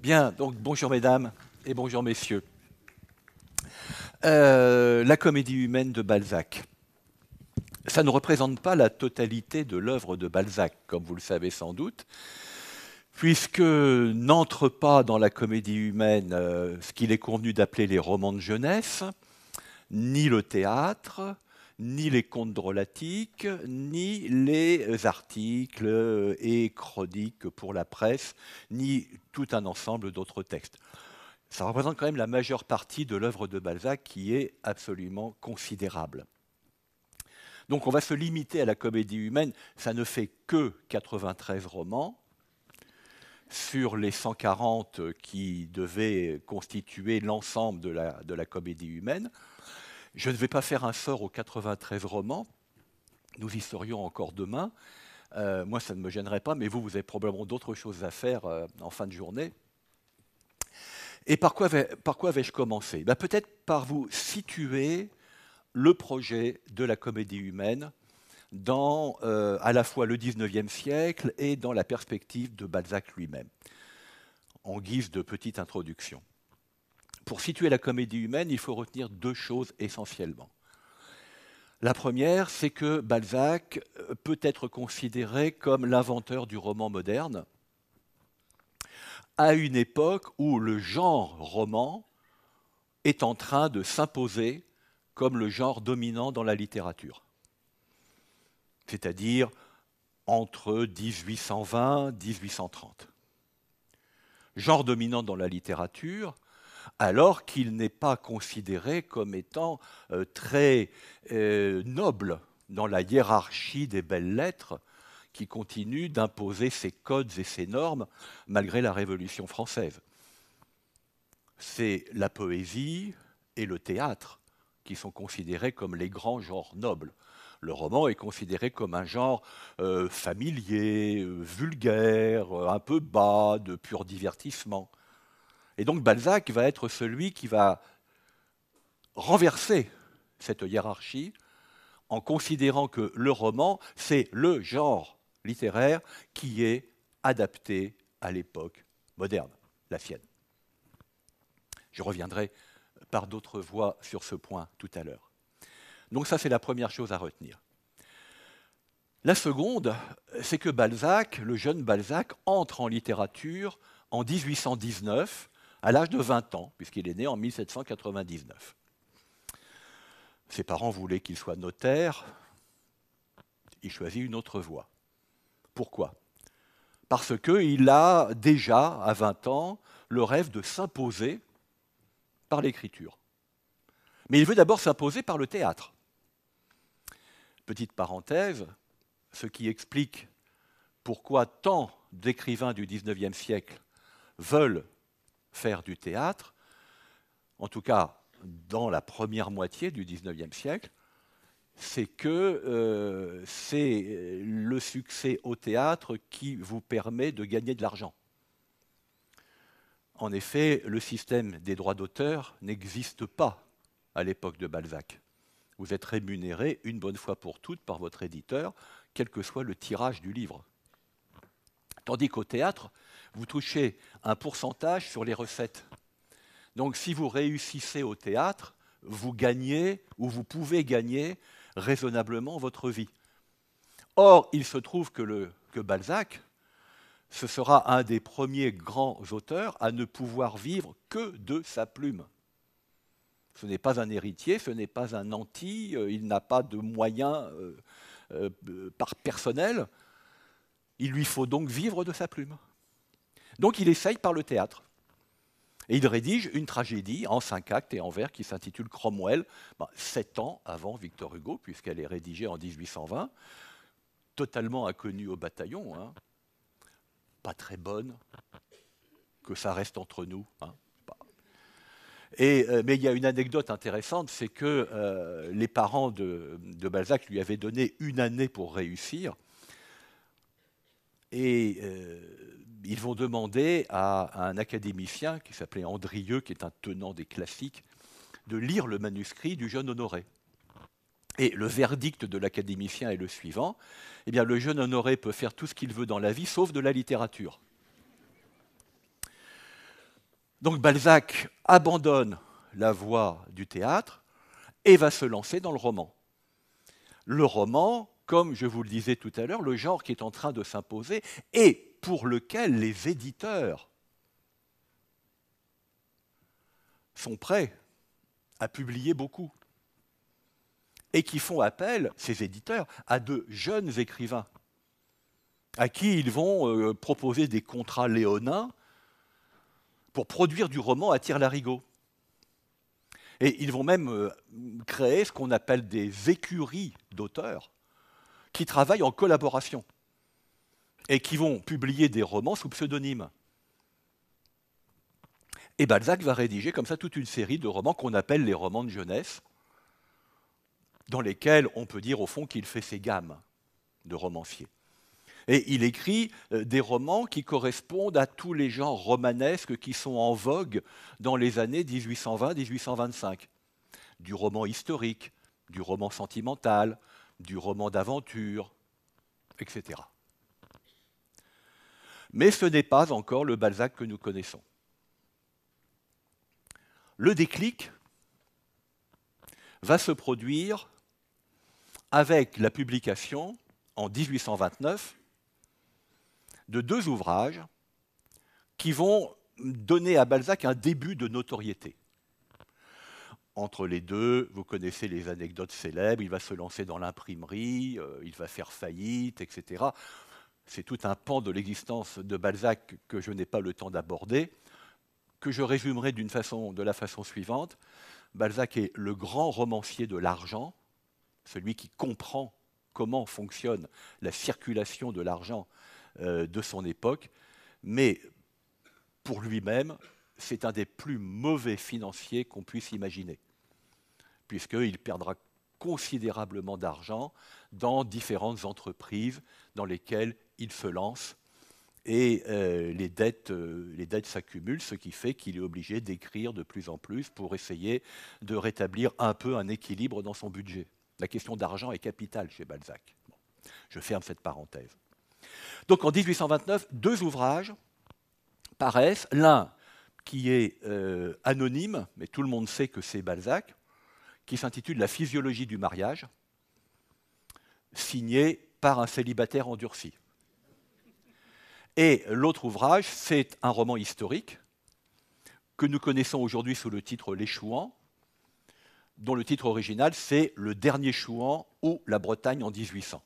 Bien, donc bonjour mesdames et bonjour messieurs. Euh, la comédie humaine de Balzac. Ça ne représente pas la totalité de l'œuvre de Balzac, comme vous le savez sans doute, puisque n'entre pas dans la comédie humaine euh, ce qu'il est convenu d'appeler les romans de jeunesse, ni le théâtre, ni les contes drôlatiques, ni les articles euh, et chroniques pour la presse, ni tout un ensemble d'autres textes. Ça représente quand même la majeure partie de l'œuvre de Balzac qui est absolument considérable. Donc on va se limiter à la comédie humaine, ça ne fait que 93 romans sur les 140 qui devaient constituer l'ensemble de la, de la comédie humaine. Je ne vais pas faire un sort aux 93 romans, nous y serions encore demain. Euh, moi, ça ne me gênerait pas, mais vous, vous avez probablement d'autres choses à faire euh, en fin de journée. Et par quoi, vais, je commencer ben, Peut-être par vous situer le projet de la comédie humaine dans euh, à la fois le 19e siècle et dans la perspective de Balzac lui-même, en guise de petite introduction pour situer la comédie humaine, il faut retenir deux choses essentiellement. La première, c'est que Balzac euh, peut être considéré comme l'inventeur du roman moderne à une époque où le genre roman est en train de s'imposer comme le genre dominant dans la littérature. C'est-à-dire entre 1820 et 1830. Genre dominant dans la littérature, alors qu'il n'est pas considéré comme étant euh, très euh, noble dans la hiérarchie des belles-lettres qui continue d'imposer ses codes et ses normes malgré la Révolution française. C'est la poésie et le théâtre qui sont considérés comme les grands genres nobles. Le roman est considéré comme un genre euh, familier, vulgaire, un peu bas, de pur divertissement. Et donc Balzac va être celui qui va renverser cette hiérarchie en considérant que le roman, c'est le genre littéraire qui est adapté à l'époque moderne, la sienne. Je reviendrai par d'autres voies sur ce point tout à l'heure. Donc ça, c'est la première chose à retenir. La seconde, c'est que Balzac, le jeune Balzac, entre en littérature en 1819 à l'âge de 20 ans, puisqu'il est né en 1799. Ses parents voulaient qu'il soit notaire. Il choisit une autre voie. Pourquoi Parce qu'il a déjà, à 20 ans, le rêve de s'imposer par l'écriture. Mais il veut d'abord s'imposer par le théâtre. Petite parenthèse, ce qui explique pourquoi tant d'écrivains du XIXe siècle veulent faire du théâtre, en tout cas dans la première moitié du XIXe siècle, c'est que euh, c'est euh, le succès au théâtre qui vous permet de gagner de l'argent. En effet, le système des droits d'auteur n'existe pas à l'époque de Balzac. Vous êtes rémunéré une bonne fois pour toutes par votre éditeur, quel que soit le tirage du livre. Tandis qu'au théâtre, vous touchez un pourcentage sur les recettes. Donc si vous réussissez au théâtre, vous gagnez ou vous pouvez gagner raisonnablement votre vie. Or, il se trouve que, Balzac, ce sera un des premiers grands auteurs à ne pouvoir vivre que de sa plume. Ce n'est pas un héritier, ce n'est pas un anti, euh, il n'a pas de moyens euh, euh, par personnel. Il lui faut donc vivre de sa plume. Donc il essaye par le théâtre. Et il rédige une tragédie en cinq actes et en vers qui s'intitule Cromwell, bah, sept ans avant Victor Hugo, puisqu'elle est rédigée en 1820, totalement inconnue au bataillon, hein. pas très bonne, que ça reste entre nous. Hein. Bah. Euh, mais il y a une anecdote intéressante, c'est que euh, les parents de, Balzac lui avaient donné une année pour réussir. Et euh, ils vont demander à, un académicien qui s'appelait Andrieux, qui est un tenant des classiques, de lire le manuscrit du jeune Honoré. Et le verdict de l'académicien est le suivant eh bien, le jeune Honoré peut faire tout ce qu'il veut dans la vie, sauf de la littérature. Donc Balzac abandonne la voie du théâtre et va se lancer dans le roman. Le roman, comme je vous le disais tout à l'heure, le genre qui est en train de s'imposer, et pour lequel les éditeurs sont prêts à publier beaucoup et qui font appel, ces éditeurs, à de jeunes écrivains à qui ils vont euh, proposer des contrats léonins pour produire du roman à tire-larigot. Et ils vont même euh, créer ce qu'on appelle des écuries d'auteurs qui travaillent en collaboration et qui vont publier des romans sous pseudonyme. Et Balzac va rédiger comme ça toute une série de romans qu'on appelle les romans de jeunesse, dans lesquels on peut dire au fond qu'il fait ses gammes de romancier. Et il écrit euh, des romans qui correspondent à tous les genres romanesques qui sont en vogue dans les années 1820-1825. Du roman historique, du roman sentimental, du roman d'aventure, etc mais ce n'est pas encore le Balzac que nous connaissons. Le déclic va se produire avec la publication en 1829 de deux ouvrages qui vont donner à Balzac un début de notoriété. Entre les deux, vous connaissez les anecdotes célèbres, il va se lancer dans l'imprimerie, euh, il va faire faillite, etc c'est tout un pan de l'existence de Balzac que je n'ai pas le temps d'aborder, que je résumerai de la façon suivante. Balzac est le grand romancier de l'argent, celui qui comprend comment fonctionne la circulation de l'argent euh, de son époque, mais pour lui-même, c'est un des plus mauvais financiers qu'on puisse imaginer, puisqu'il perdra considérablement d'argent dans différentes entreprises dans lesquelles il se lance et euh, les dettes euh, les dettes s'accumulent, ce qui fait qu'il est obligé d'écrire de plus en plus pour essayer de rétablir un peu un équilibre dans son budget. La question d'argent est capitale chez Balzac. je ferme cette parenthèse. Donc en 1829, deux ouvrages paraissent. L'un qui est euh, anonyme, mais tout le monde sait que c'est Balzac, qui s'intitule La physiologie du mariage, signé par un célibataire endurci. Et l'autre ouvrage, c'est un roman historique que nous connaissons aujourd'hui sous le titre Les Chouans, dont le titre original c'est Le dernier Chouan ou la Bretagne en 1800.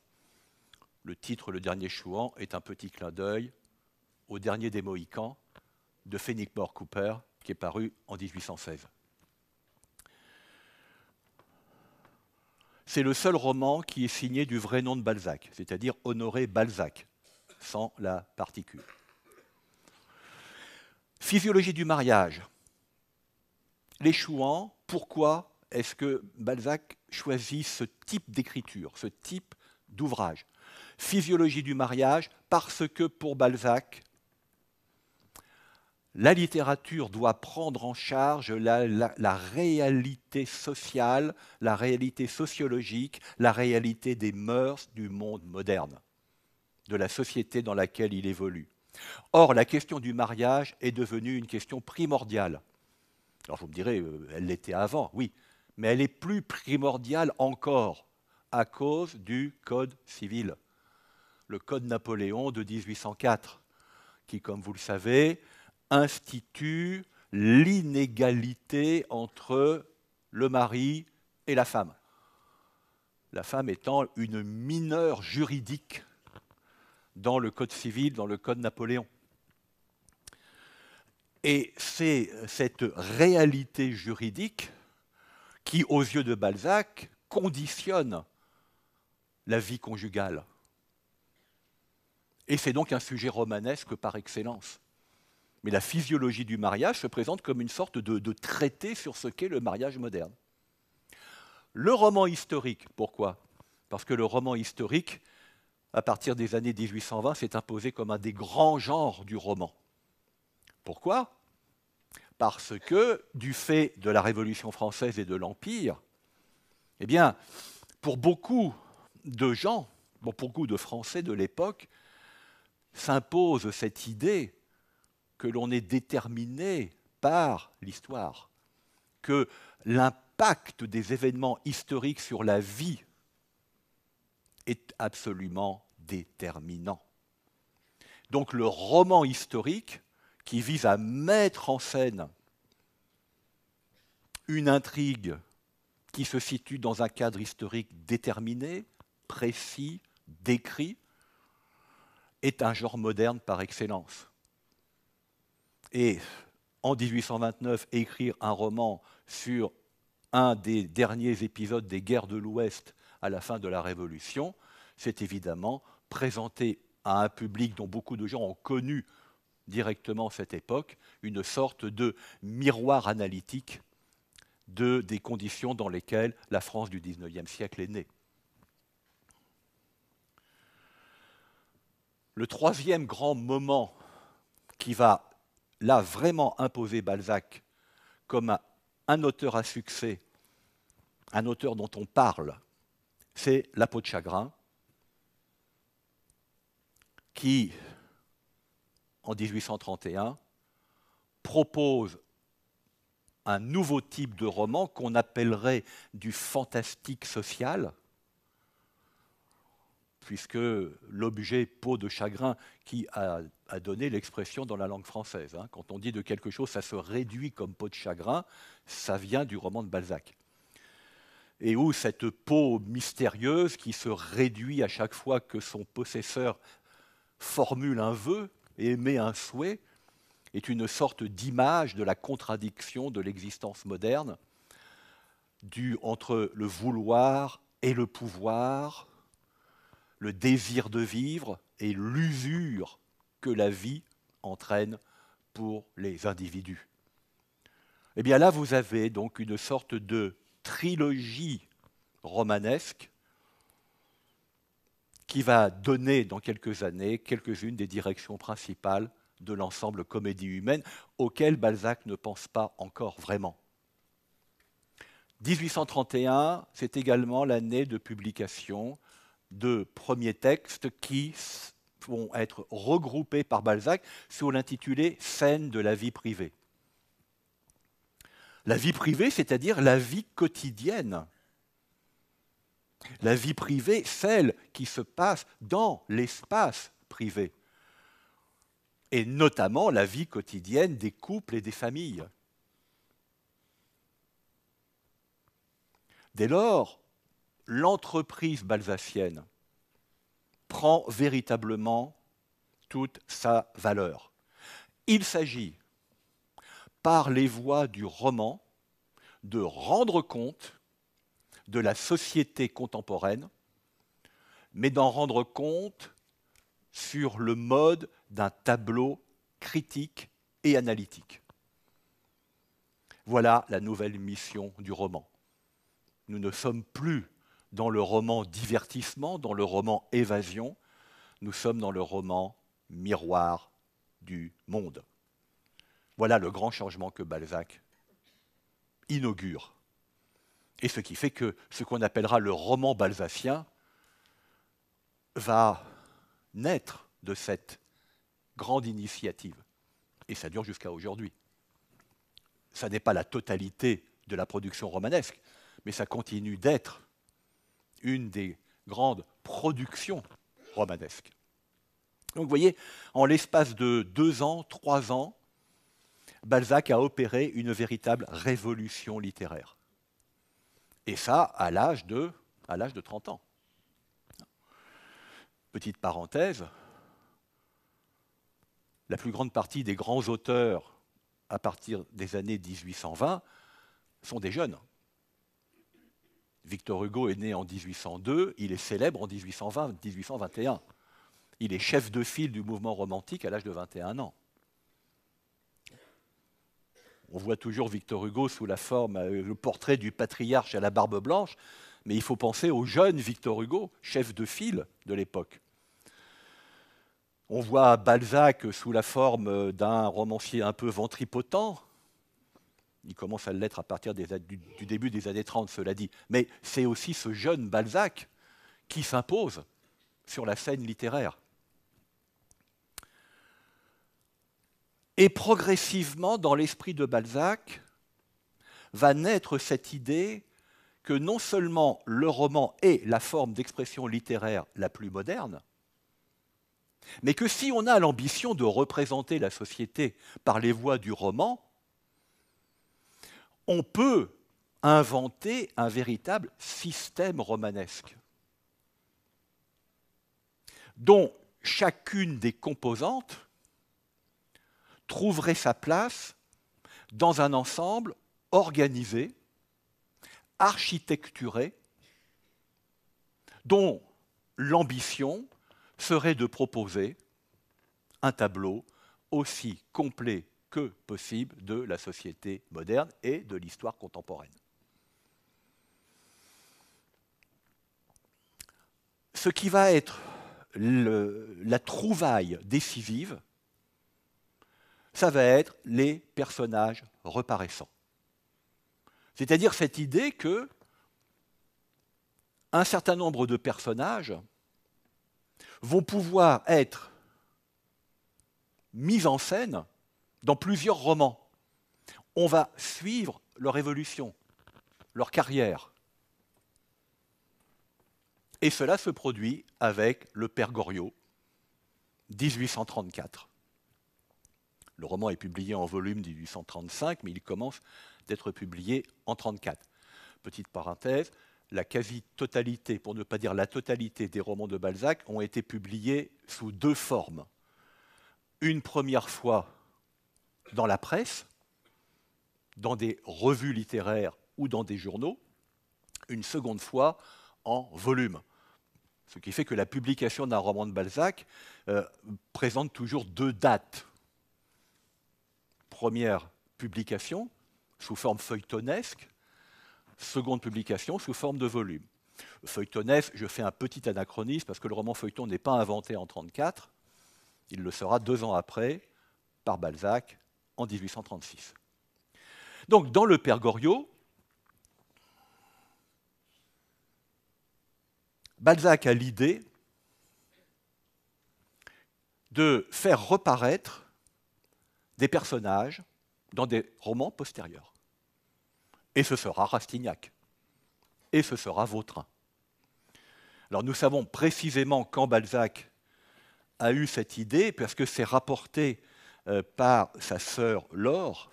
Le titre Le dernier Chouan est un petit clin d'œil au dernier des Mohicans de Fenimore Cooper qui est paru en 1816. C'est le seul roman qui est signé du vrai nom de Balzac, c'est-à-dire Honoré Balzac sans la particule. Physiologie du mariage. L'échouant, pourquoi est-ce que Balzac choisit ce type d'écriture, ce type d'ouvrage Physiologie du mariage, parce que pour Balzac, la littérature doit prendre en charge la, réalité sociale, la réalité sociologique, la réalité des mœurs du monde moderne de la société dans laquelle il évolue. Or, la question du mariage est devenue une question primordiale. Alors vous me direz, euh, elle l'était avant, oui, mais elle est plus primordiale encore à cause du Code civil, le Code Napoléon de 1804, qui, comme vous le savez, institue l'inégalité entre le mari et la femme. La femme étant une mineure juridique dans le Code civil, dans le Code Napoléon. Et c'est euh, cette réalité juridique qui, aux yeux de Balzac, conditionne la vie conjugale. Et c'est donc un sujet romanesque par excellence. Mais la physiologie du mariage se présente comme une sorte de, traité sur ce qu'est le mariage moderne. Le roman historique, pourquoi Parce que le roman historique à partir des années 1820, s'est imposé comme un des grands genres du roman. Pourquoi Parce que, du fait de la Révolution française et de l'Empire, eh bien, pour beaucoup de gens, pour beaucoup de Français de l'époque, s'impose cette idée que l'on est déterminé par l'histoire, que l'impact des événements historiques sur la vie est absolument déterminant. Donc le roman historique qui vise à mettre en scène une intrigue qui se situe dans un cadre historique déterminé, précis, décrit, est un genre moderne par excellence. Et en 1829, écrire un roman sur un des derniers épisodes des guerres de l'Ouest à la fin de la Révolution, c'est évidemment présenter à un public dont beaucoup de gens ont connu directement cette époque, une sorte de miroir analytique de, des conditions dans lesquelles la France du XIXe siècle est née. Le troisième grand moment qui va là vraiment imposer Balzac comme un, un auteur à succès, un auteur dont on parle, c'est La peau de chagrin, qui, en 1831, propose un nouveau type de roman qu'on appellerait du fantastique social, puisque l'objet peau de chagrin qui a, donné l'expression dans la langue française. Hein. Quand on dit de quelque chose, ça se réduit comme peau de chagrin, ça vient du roman de Balzac. Et où cette peau mystérieuse qui se réduit à chaque fois que son possesseur formule un vœu et émet un souhait est une sorte d'image de la contradiction de l'existence moderne, due entre le vouloir et le pouvoir, le désir de vivre et l'usure que la vie entraîne pour les individus. Eh bien là, vous avez donc une sorte de trilogie romanesque qui va donner dans quelques années quelques-unes des directions principales de l'ensemble comédie humaine auxquelles Balzac ne pense pas encore vraiment. 1831, c'est également l'année de publication de premiers textes qui vont être regroupés par Balzac sous l'intitulé Scène de la vie privée. La vie privée, c'est-à-dire la vie quotidienne la vie privée, celle qui se passe dans l'espace privé, et notamment la vie quotidienne des couples et des familles. Dès lors, l'entreprise balsacienne prend véritablement toute sa valeur. Il s'agit, par les voies du roman, de rendre compte de la société contemporaine, mais d'en rendre compte sur le mode d'un tableau critique et analytique. Voilà la nouvelle mission du roman. Nous ne sommes plus dans le roman divertissement, dans le roman évasion, nous sommes dans le roman miroir du monde. Voilà le grand changement que Balzac inaugure. Et ce qui fait que ce qu'on appellera le roman balzacien va naître de cette grande initiative. Et ça dure jusqu'à aujourd'hui. Ça n'est pas la totalité de la production romanesque, mais ça continue d'être une des grandes productions romanesques. Donc vous voyez, en l'espace de deux ans, trois ans, Balzac a opéré une véritable révolution littéraire. Et ça à l'âge de, à l'âge de 30 ans. Petite parenthèse, la plus grande partie des grands auteurs à partir des années 1820 sont des jeunes. Victor Hugo est né en 1802, il est célèbre en 1820-1821. Il est chef de file du mouvement romantique à l'âge de 21 ans. On voit toujours Victor Hugo sous la forme, euh, le portrait du patriarche à la barbe blanche, mais il faut penser au jeune Victor Hugo, chef de file de l'époque. On voit Balzac sous la forme euh, d'un romancier un peu ventripotent. Il commence à l'être à partir du, du début des années 30, cela dit. Mais c'est aussi ce jeune Balzac qui s'impose sur la scène littéraire. Et progressivement, dans l'esprit de Balzac, va naître cette idée que non seulement le roman est la forme d'expression littéraire la plus moderne, mais que si on a l'ambition de représenter la société par les voies du roman, on peut inventer un véritable système romanesque, dont chacune des composantes trouverait sa place dans un ensemble organisé, architecturé, dont l'ambition serait de proposer un tableau aussi complet que possible de la société moderne et de l'histoire contemporaine. Ce qui va être la trouvaille décisive ça va être les personnages reparaissants. C'est-à-dire cette idée que un certain nombre de personnages vont pouvoir être mis en scène dans plusieurs romans. On va suivre leur évolution, leur carrière. Et cela se produit avec le Père Goriot, 1834. Le roman est publié en volume 1835, mais il commence d'être publié en 1934. Petite parenthèse, la quasi-totalité, pour ne pas dire la totalité des romans de Balzac, ont été publiés sous deux formes. Une première fois dans la presse, dans des revues littéraires ou dans des journaux, une seconde fois en volume. Ce qui fait que la publication d'un roman de Balzac euh, présente toujours deux dates. Première publication sous forme feuilletonesque, seconde publication sous forme de volume. Feuilletonesque, je fais un petit anachronisme parce que le roman feuilleton n'est pas inventé en 1934, il le sera deux ans après par Balzac en 1836. Donc dans le Père Goriot, Balzac a l'idée de faire reparaître des personnages dans des romans postérieurs. Et ce sera Rastignac. Et ce sera Vautrin. Alors nous savons précisément quand Balzac a eu cette idée, parce que c'est rapporté euh, par sa sœur Laure,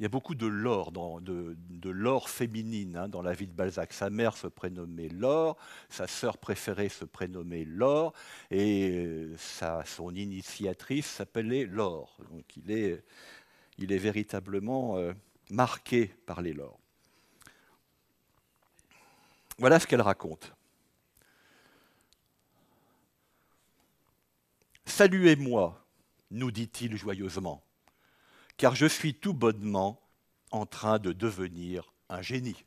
il y a beaucoup de l'or, dans, de, de féminine hein, dans la vie de Balzac. Sa mère se prénommait Laure, sa sœur préférée se prénommait Laure, et euh, sa, son initiatrice s'appelait Laure. Donc il est, il est véritablement euh, marqué par les Lors. Voilà ce qu'elle raconte. Saluez-moi, nous dit-il joyeusement car je suis tout bonnement en train de devenir un génie.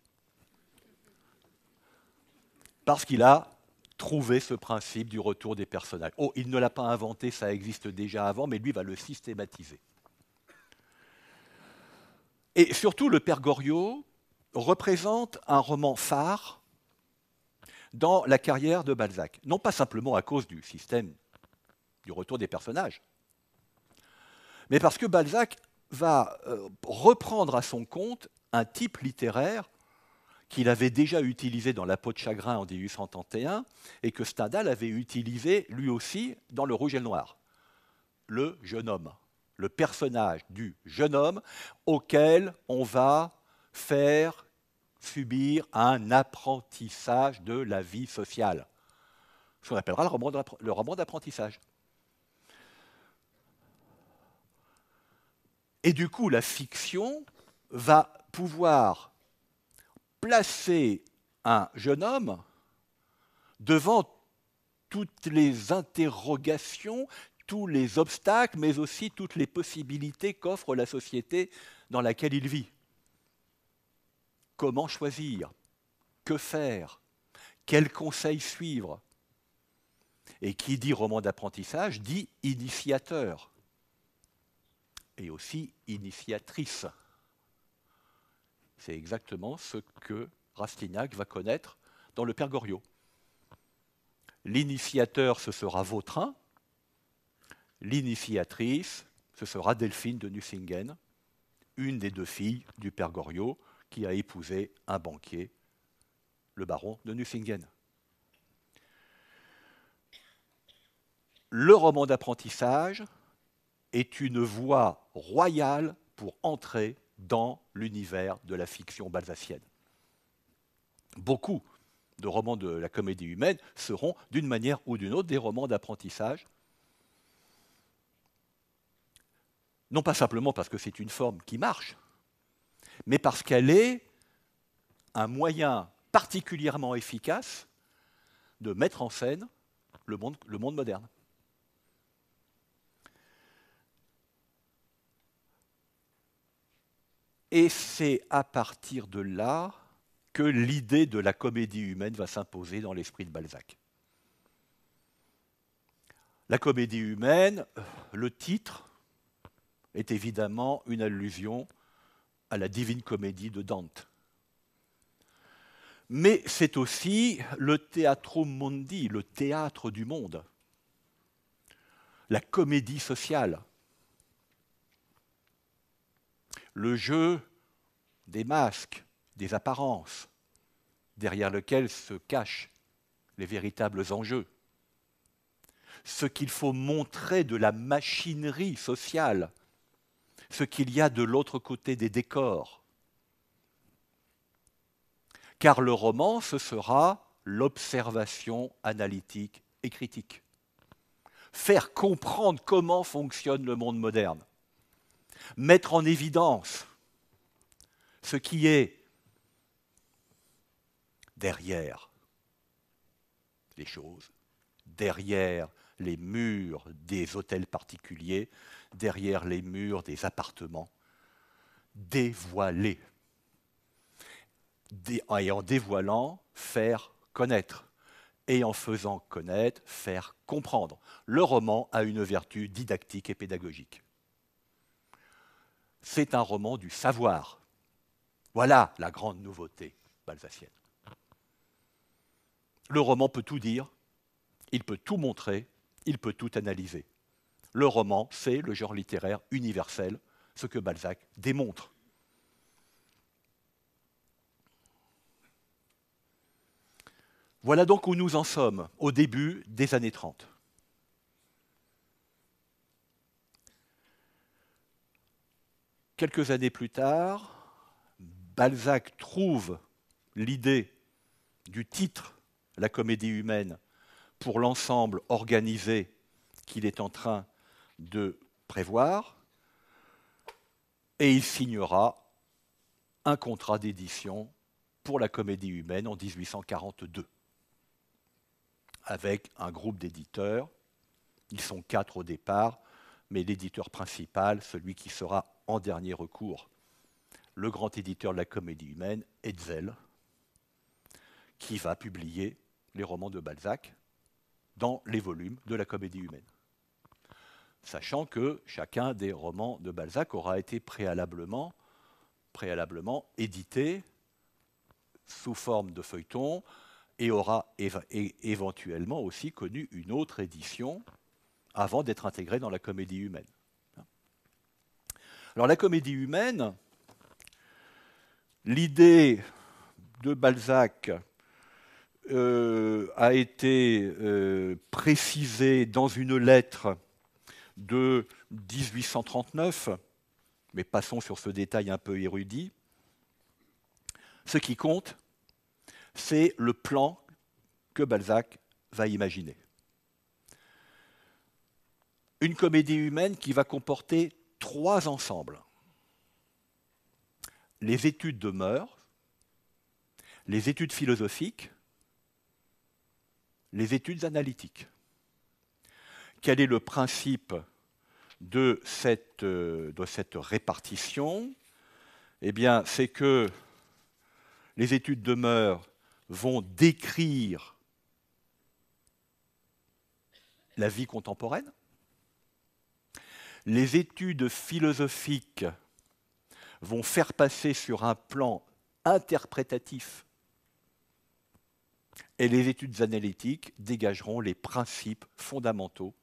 Parce qu'il a trouvé ce principe du retour des personnages. Oh, il ne l'a pas inventé, ça existe déjà avant, mais lui va le systématiser. Et surtout, le Père Goriot représente un roman phare dans la carrière de Balzac. Non pas simplement à cause du système du retour des personnages, mais parce que Balzac va euh, reprendre à son compte un type littéraire qu'il avait déjà utilisé dans La peau de chagrin en 1831 et que Stendhal avait utilisé lui aussi dans Le Rouge et le Noir. Le jeune homme, le personnage du jeune homme auquel on va faire subir un apprentissage de la vie sociale. Ce qu'on appellera le roman d'apprentissage. Et du coup, la fiction va pouvoir placer un jeune homme devant toutes les interrogations, tous les obstacles, mais aussi toutes les possibilités qu'offre la société dans laquelle il vit. Comment choisir Que faire Quels conseils suivre Et qui dit roman d'apprentissage dit initiateur et aussi initiatrice. C'est exactement ce que Rastignac va connaître dans le Père Goriot. L'initiateur, ce sera Vautrin. L'initiatrice, ce sera Delphine de Nucingen, une des deux filles du Père Goriot qui a épousé un banquier, le baron de Nucingen. Le roman d'apprentissage, est une voie royale pour entrer dans l'univers de la fiction balzacienne. Beaucoup de romans de la comédie humaine seront, d'une manière ou d'une autre, des romans d'apprentissage. Non pas simplement parce que c'est une forme qui marche, mais parce qu'elle est un moyen particulièrement efficace de mettre en scène le monde, le monde moderne. Et c'est à partir de là que l'idée de la comédie humaine va s'imposer dans l'esprit de Balzac. La comédie humaine, euh, le titre est évidemment une allusion à la divine comédie de Dante. Mais c'est aussi le théâtre mondi, le théâtre du monde, la comédie sociale, le jeu des masques, des apparences, derrière lequel se cachent les véritables enjeux. Ce qu'il faut montrer de la machinerie sociale, ce qu'il y a de l'autre côté des décors. Car le roman, ce sera l'observation analytique et critique. Faire comprendre comment fonctionne le monde moderne mettre en évidence ce qui est derrière les choses, derrière les murs des hôtels particuliers, derrière les murs des appartements, dévoiler. Et en dévoilant, faire connaître. Et en faisant connaître, faire comprendre. Le roman a une vertu didactique et pédagogique c'est un roman du savoir. Voilà la grande nouveauté balzacienne. Le roman peut tout dire, il peut tout montrer, il peut tout analyser. Le roman, c'est le genre littéraire universel, ce que Balzac démontre. Voilà donc où nous en sommes, au début des années 30. quelques années plus tard, Balzac trouve l'idée du titre La comédie humaine pour l'ensemble organisé qu'il est en train de prévoir, et il signera un contrat d'édition pour la comédie humaine en 1842, avec un groupe d'éditeurs, ils sont quatre au départ, mais l'éditeur principal, celui qui sera en dernier recours le grand éditeur de la comédie humaine, Hetzel, qui va publier les romans de Balzac dans les volumes de la comédie humaine. Sachant que chacun des romans de Balzac aura été préalablement, préalablement édité sous forme de feuilleton et aura éventuellement aussi connu une autre édition avant d'être intégré dans la comédie humaine. Alors la comédie humaine, l'idée de Balzac euh, a été euh, précisée dans une lettre de 1839, mais passons sur ce détail un peu érudit. Ce qui compte, c'est le plan que Balzac va imaginer une comédie humaine qui va comporter trois ensembles. Les études de mœurs, les études philosophiques, les études analytiques. Quel est le principe de cette, euh, de cette répartition Eh bien, c'est que les études de mœurs vont décrire la vie contemporaine, les études philosophiques vont faire passer sur un plan interprétatif et les études analytiques dégageront les principes fondamentaux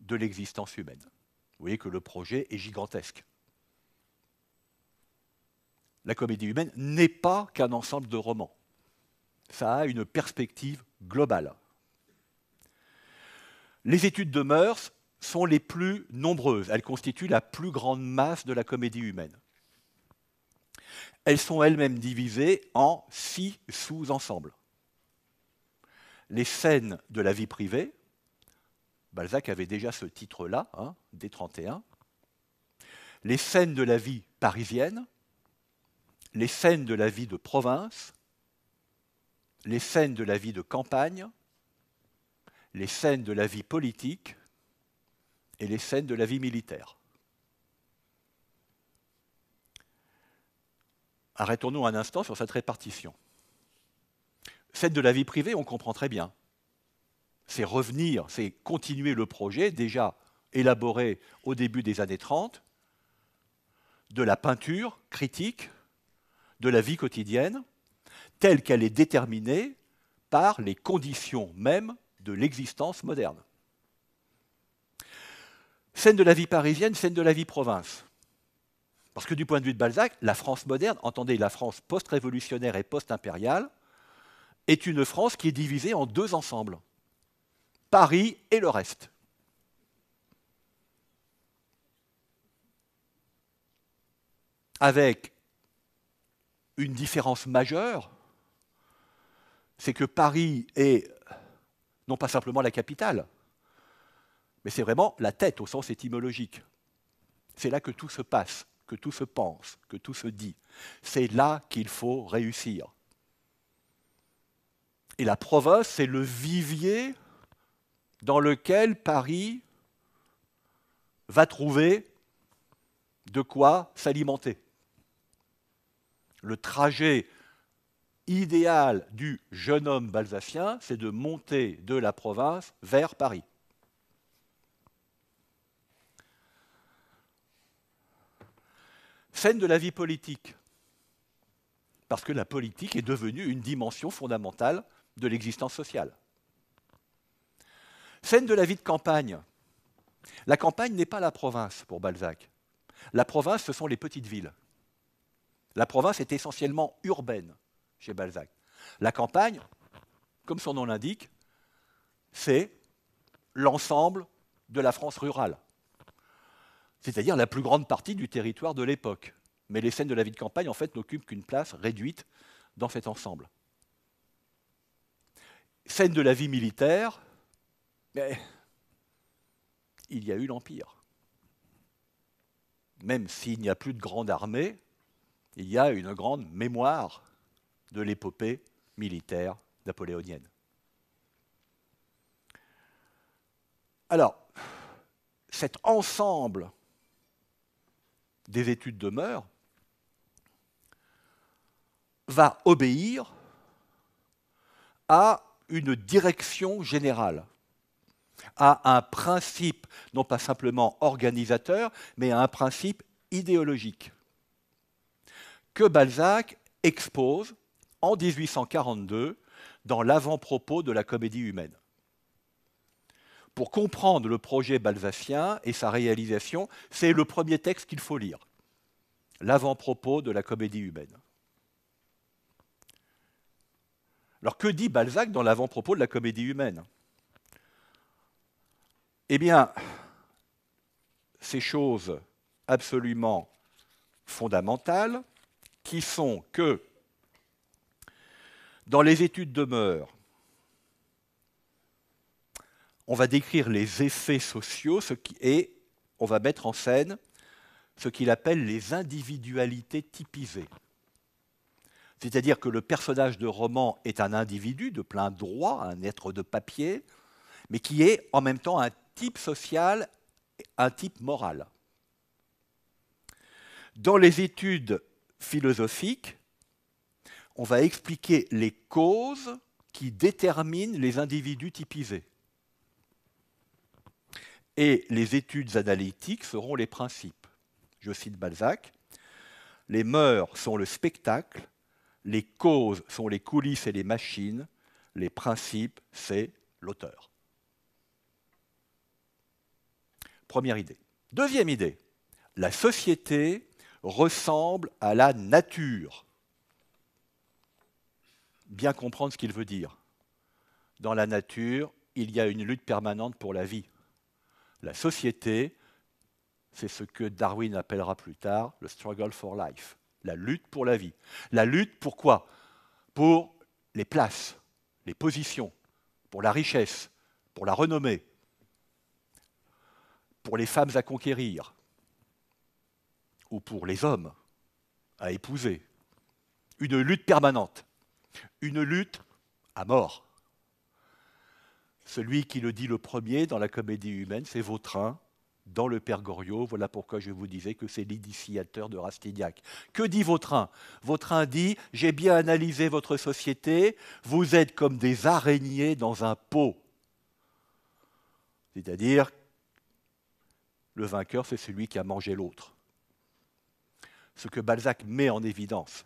de l'existence humaine. Vous voyez que le projet est gigantesque. La comédie humaine n'est pas qu'un ensemble de romans. Ça a une perspective globale. Les études de mœurs sont les plus nombreuses. Elles constituent la plus grande masse de la comédie humaine. Elles sont elles-mêmes divisées en six sous-ensembles. Les scènes de la vie privée, Balzac avait déjà ce titre-là, hein, 31. Les scènes de la vie parisienne, les scènes de la vie de province, les scènes de la vie de campagne, les scènes de la vie politique et les scènes de la vie militaire. Arrêtons-nous un instant sur cette répartition. Scènes de la vie privée, on comprend très bien. C'est revenir, c'est continuer le projet déjà élaboré au début des années 30, de la peinture critique, de la vie quotidienne, telle qu'elle est déterminée par les conditions mêmes de l'existence moderne. Scène de la vie parisienne, scène de la vie province. Parce que du point de vue de Balzac, la France moderne, entendez la France post-révolutionnaire et post-impériale, est une France qui est divisée en deux ensembles, Paris et le reste. Avec une différence majeure, c'est que Paris est non pas simplement la capitale, mais c'est vraiment la tête au sens étymologique. C'est là que tout se passe, que tout se pense, que tout se dit. C'est là qu'il faut réussir. Et la province, c'est le vivier dans lequel Paris va trouver de quoi s'alimenter. Le trajet idéal du jeune homme balsacien, c'est de monter de la province vers Paris. Scène de la vie politique. Parce que la politique est devenue une dimension fondamentale de l'existence sociale. Scène de la vie de campagne. La campagne n'est pas la province pour Balzac. La province, ce sont les petites villes. La province est essentiellement urbaine chez Balzac. La campagne, comme son nom l'indique, c'est l'ensemble de la France rurale c'est-à-dire la plus grande partie du territoire de l'époque. Mais les scènes de la vie de campagne, en fait, n'occupent qu'une place réduite dans cet ensemble. Scènes de la vie militaire, mais il y a eu l'Empire. Même s'il n'y a plus de grande armée, il y a une grande mémoire de l'épopée militaire napoléonienne. Alors, cet ensemble des études de va obéir à une direction générale, à un principe, non pas simplement organisateur, mais à un principe idéologique, que Balzac expose en 1842 dans l'avant-propos de la comédie humaine pour comprendre le projet balzacien et sa réalisation, c'est le premier texte qu'il faut lire, l'avant-propos de la comédie humaine. Alors que dit Balzac dans l'avant-propos de la comédie humaine Eh bien, ces choses absolument fondamentales qui sont que dans les études de mœurs, on va décrire les effets sociaux ce qui, et on va mettre en scène ce qu'il appelle les individualités typisées. C'est-à-dire que le personnage de roman est un individu de plein droit, un être de papier, mais qui est en même temps un type social, un type moral. Dans les études philosophiques, on va expliquer les causes qui déterminent les individus typisés et les études analytiques seront les principes. Je cite Balzac, Les mœurs sont le spectacle, les causes sont les coulisses et les machines, les principes, c'est l'auteur. Première idée. Deuxième idée, la société ressemble à la nature. Bien comprendre ce qu'il veut dire. Dans la nature, il y a une lutte permanente pour la vie. La société, c'est ce que Darwin appellera plus tard le struggle for life, la lutte pour la vie. La lutte pour quoi Pour les places, les positions, pour la richesse, pour la renommée, pour les femmes à conquérir, ou pour les hommes à épouser. Une lutte permanente, une lutte à mort. Celui qui le dit le premier dans la comédie humaine, c'est Vautrin, dans le Père Goriot. Voilà pourquoi je vous disais que c'est l'initiateur de Rastignac. Que dit Vautrin Vautrin dit J'ai bien analysé votre société, vous êtes comme des araignées dans un pot. C'est-à-dire, le vainqueur, c'est celui qui a mangé l'autre. Ce que Balzac met en évidence,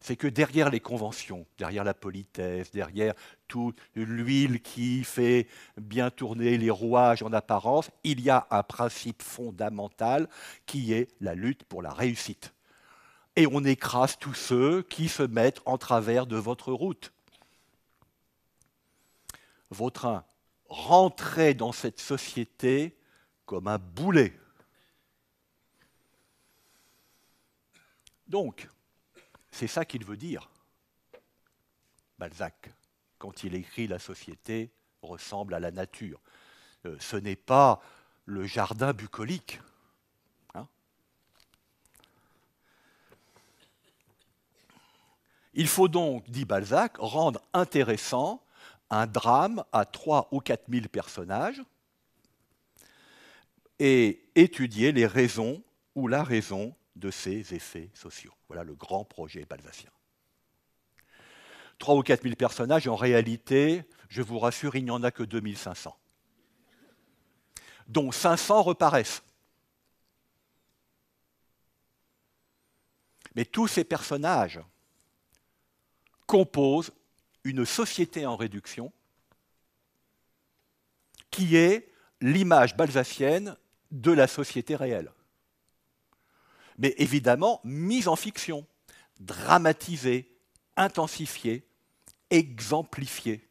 c'est que derrière les conventions, derrière la politesse, derrière toute l'huile qui fait bien tourner les rouages en apparence, il y a un principe fondamental qui est la lutte pour la réussite. Et on écrase tous ceux qui se mettent en travers de votre route. Votre rentrez dans cette société comme un boulet. Donc, c'est ça qu'il veut dire. Balzac, quand il écrit La société ressemble à la nature. Euh, ce n'est pas le jardin bucolique. Hein. il faut donc, dit Balzac, rendre intéressant un drame à 3 ou quatre 000 personnages et étudier les raisons ou la raison de ces effets sociaux. Voilà le grand projet balsacien. 3 ou quatre 000 personnages, en réalité, je vous rassure, il n'y en a que 2500, dont 500 reparaissent. Mais tous ces personnages composent une société en réduction qui est l'image balsacienne de la société réelle mais évidemment mise en fiction, dramatisée, intensifiée, exemplifiée.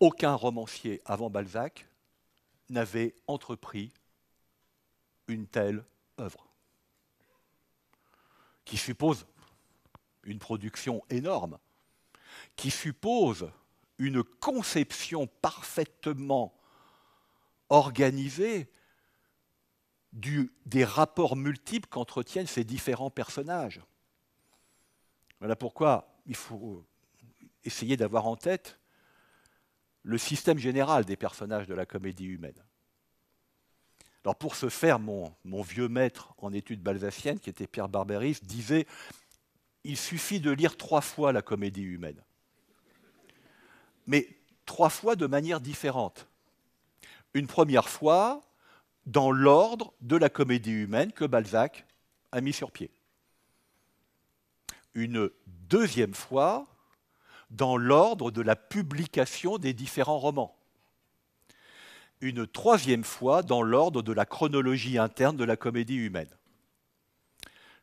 Aucun romancier avant Balzac n'avait entrepris une telle œuvre, qui suppose une production énorme, qui suppose une conception parfaitement organiser des rapports multiples qu'entretiennent ces différents personnages. Voilà pourquoi il faut essayer d'avoir en tête le système général des personnages de la comédie humaine. Alors pour ce faire, mon, mon vieux maître en études balsaciennes, qui était Pierre Barberis, disait il suffit de lire trois fois la comédie humaine, mais trois fois de manière différente une première fois dans l'ordre de la comédie humaine que Balzac a mis sur pied. Une deuxième fois dans l'ordre de la publication des différents romans. Une troisième fois dans l'ordre de la chronologie interne de la comédie humaine.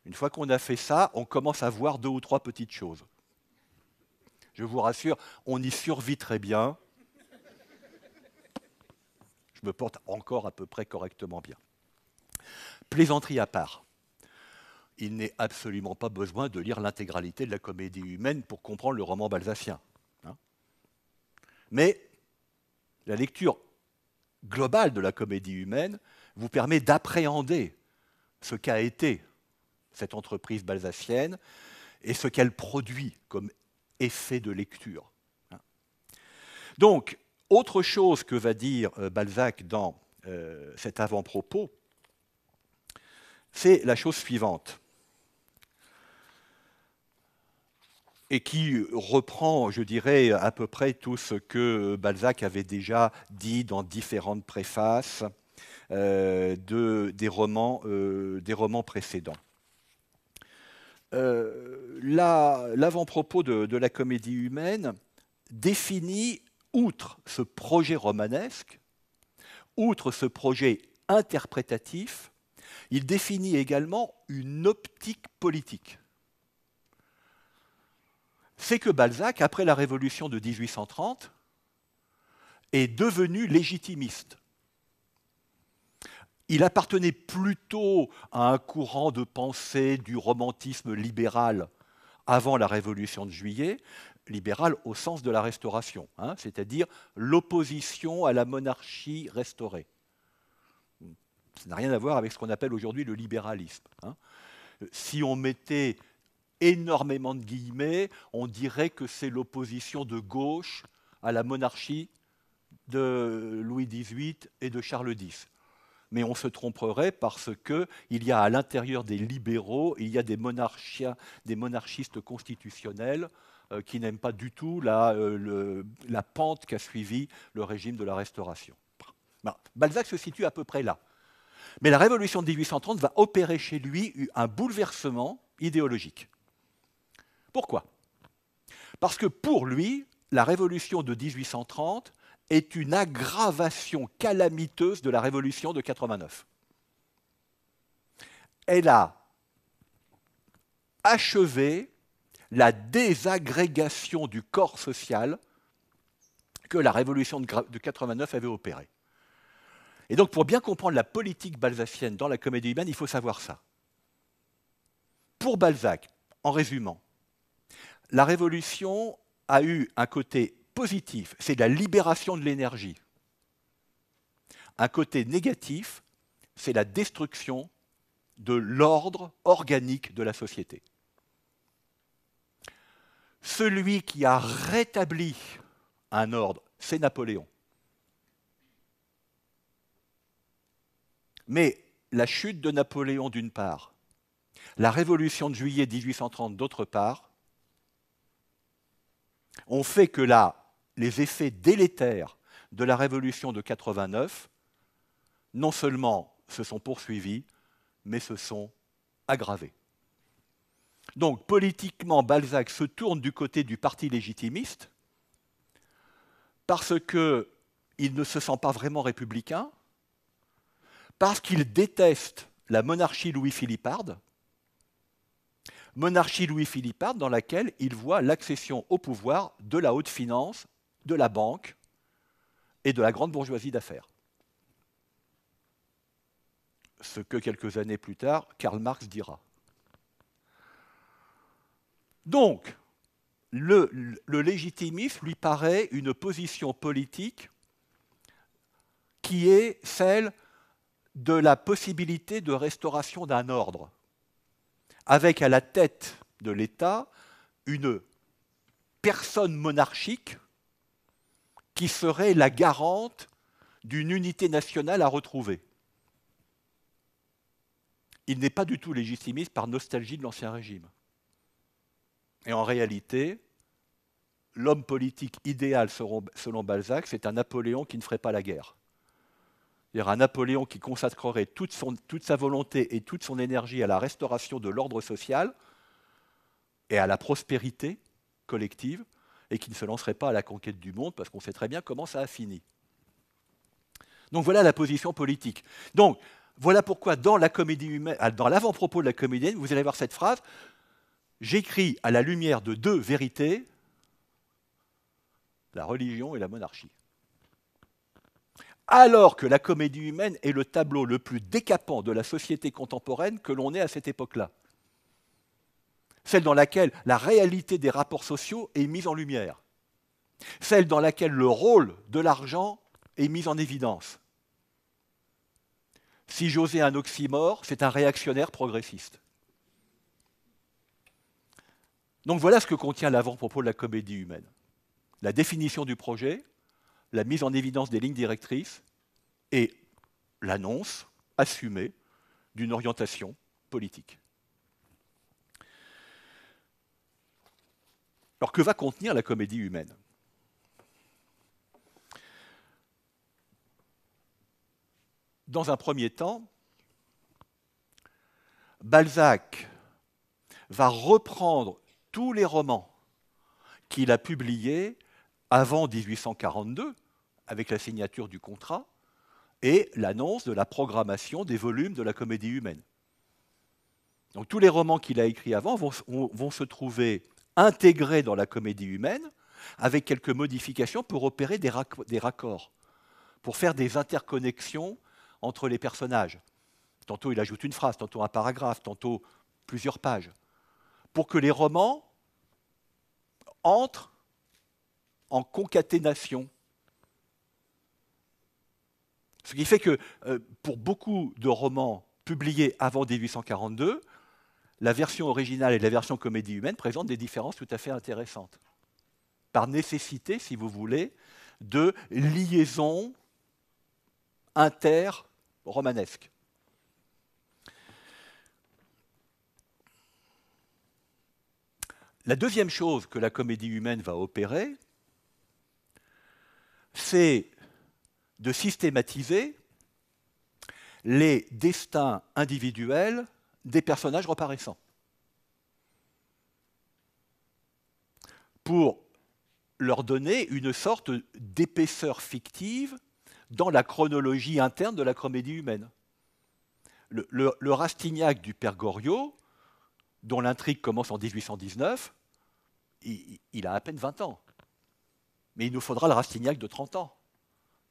Une fois qu'on a fait ça, on commence à voir deux ou trois petites choses. Je vous rassure, on y survit très bien, me porte encore à peu près correctement bien. Plaisanterie à part, il n'est absolument pas besoin de lire l'intégralité de la comédie humaine pour comprendre le roman balsacien. Hein. Mais la lecture globale de la comédie humaine vous permet d'appréhender ce qu'a été cette entreprise balsacienne et ce qu'elle produit comme effet de lecture. Hein. Donc, autre chose que va dire euh, Balzac dans euh, cet avant-propos, c'est la chose suivante, et qui reprend, je dirais, à peu près tout ce que Balzac avait déjà dit dans différentes préfaces euh, de, des, romans, des romans précédents. L'avant-propos de, la comédie humaine définit outre ce projet romanesque, outre ce projet interprétatif, il définit également une optique politique. C'est que Balzac, après la Révolution de 1830, est devenu légitimiste. Il appartenait plutôt à un courant de pensée du romantisme libéral avant la Révolution de juillet, Libéral au sens de la restauration, hein, c'est-à-dire l'opposition à la monarchie restaurée. Ça n'a rien à voir avec ce qu'on appelle aujourd'hui le libéralisme. Hein. Si on mettait énormément de guillemets, on dirait que c'est l'opposition de gauche à la monarchie de Louis XVIII et de Charles X. Mais on se tromperait parce qu'il y a à l'intérieur des libéraux, il y a des, des monarchistes constitutionnels, euh, qui n'aime pas du tout la, euh, la pente qu'a suivi le régime de la Restauration. Balzac se situe à peu près là. Mais la Révolution de 1830 va opérer chez lui un bouleversement idéologique. Pourquoi Parce que pour lui, la Révolution de 1830 est une aggravation calamiteuse de la Révolution de 89. Elle a achevé la désagrégation du corps social que la révolution de 89 avait opérée. Et donc, pour bien comprendre la politique balzacienne dans la comédie humaine, il faut savoir ça. Pour Balzac, en résumant, la révolution a eu un côté positif, c'est la libération de l'énergie. Un côté négatif, c'est la destruction de l'ordre organique de la société. Celui qui a rétabli un ordre, c'est Napoléon. Mais la chute de Napoléon d'une part, la révolution de juillet 1830 d'autre part, ont fait que là, les effets délétères de la révolution de 89, non seulement se sont poursuivis, mais se sont aggravés. Donc politiquement, Balzac se tourne du côté du parti légitimiste parce qu'il ne se sent pas vraiment républicain, parce qu'il déteste la monarchie Louis-Philipparde, monarchie Louis-Philipparde dans laquelle il voit l'accession au pouvoir de la haute finance, de la banque et de la grande bourgeoisie d'affaires. Ce que quelques années plus tard, Karl Marx dira. Donc, le, légitimisme lui paraît une position politique qui est celle de la possibilité de restauration d'un ordre, avec à la tête de l'État une personne monarchique qui serait la garante d'une unité nationale à retrouver. Il n'est pas du tout légitimiste par nostalgie de l'Ancien Régime. Et en réalité, l'homme politique idéal selon Balzac, c'est un Napoléon qui ne ferait pas la guerre. C'est-à-dire un Napoléon qui consacrerait toute, sa volonté et toute son énergie à la restauration de l'ordre social et à la prospérité collective, et qui ne se lancerait pas à la conquête du monde, parce qu'on sait très bien comment ça a fini. Donc voilà la position politique. Donc voilà pourquoi dans l'avant-propos de la comédienne, vous allez voir cette phrase, j'écris à la lumière de deux vérités, la religion et la monarchie. Alors que la comédie humaine est le tableau le plus décapant de la société contemporaine que l'on ait à cette époque-là. Celle dans laquelle la réalité des rapports sociaux est mise en lumière. Celle dans laquelle le rôle de l'argent est mis en évidence. Si j'osais un oxymore, c'est un réactionnaire progressiste. Donc voilà ce que contient l'avant-propos de la comédie humaine. La définition du projet, la mise en évidence des lignes directrices et l'annonce assumée d'une orientation politique. Alors que va contenir la comédie humaine Dans un premier temps, Balzac va reprendre tous les romans qu'il a publiés avant 1842, avec la signature du contrat, et l'annonce de la programmation des volumes de la comédie humaine. Donc tous les romans qu'il a écrits avant vont, se trouver intégrés dans la comédie humaine, avec quelques modifications pour opérer des, des raccords, pour faire des interconnexions entre les personnages. Tantôt il ajoute une phrase, tantôt un paragraphe, tantôt plusieurs pages pour que les romans entrent en concaténation. Ce qui fait que euh, pour beaucoup de romans publiés avant 1842, la version originale et la version comédie humaine présentent des différences tout à fait intéressantes. Par nécessité, si vous voulez, de liaison inter-romanesque. La deuxième chose que la comédie humaine va opérer, c'est de systématiser les destins individuels des personnages reparaissants. Pour leur donner une sorte d'épaisseur fictive dans la chronologie interne de la comédie humaine. Le, Rastignac du Père Goriot dont l'intrigue commence en 1819, il, a à peine 20 ans. Mais il nous faudra le Rastignac de 30 ans.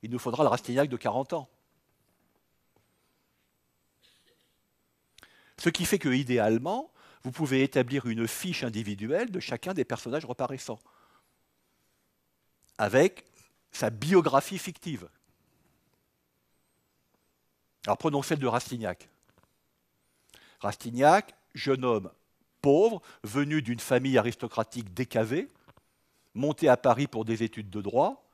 Il nous faudra le Rastignac de 40 ans. Ce qui fait que, idéalement, vous pouvez établir une fiche individuelle de chacun des personnages reparaissants, avec sa biographie fictive. Alors prenons celle de Rastignac. Rastignac, jeune homme pauvre, venu d'une famille aristocratique décavée, monté à Paris pour des études de droit,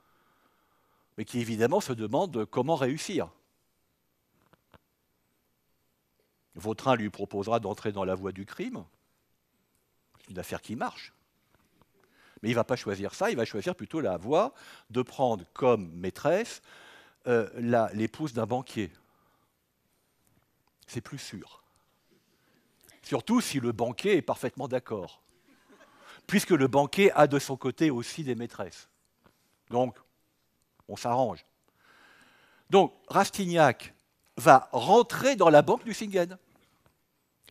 mais qui évidemment se demande comment réussir. Vautrin lui proposera d'entrer dans la voie du crime. C'est une affaire qui marche. Mais il ne va pas choisir ça, il va choisir plutôt la voie de prendre comme maîtresse euh, l'épouse d'un banquier. C'est plus sûr. Surtout si le banquier est parfaitement d'accord. Puisque le banquier a de son côté aussi des maîtresses. Donc, on s'arrange. Donc, Rastignac va rentrer dans la banque Nucingen.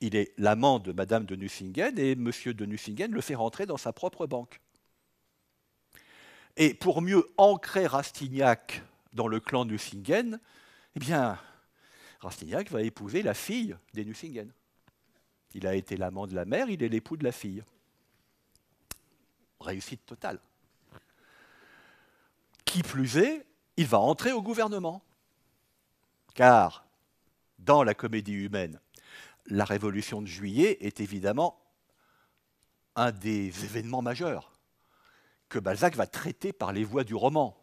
Il est l'amant de Madame de Nucingen et Monsieur de Nucingen le fait rentrer dans sa propre banque. Et pour mieux ancrer Rastignac dans le clan Nucingen, eh bien, Rastignac va épouser la fille des Nussingen. Il a été l'amant de la mère, il est l'époux de la fille. Réussite totale. Qui plus est, il va entrer au gouvernement. Car, dans la comédie humaine, la révolution de juillet est évidemment un des événements majeurs que Balzac va traiter par les voies du roman.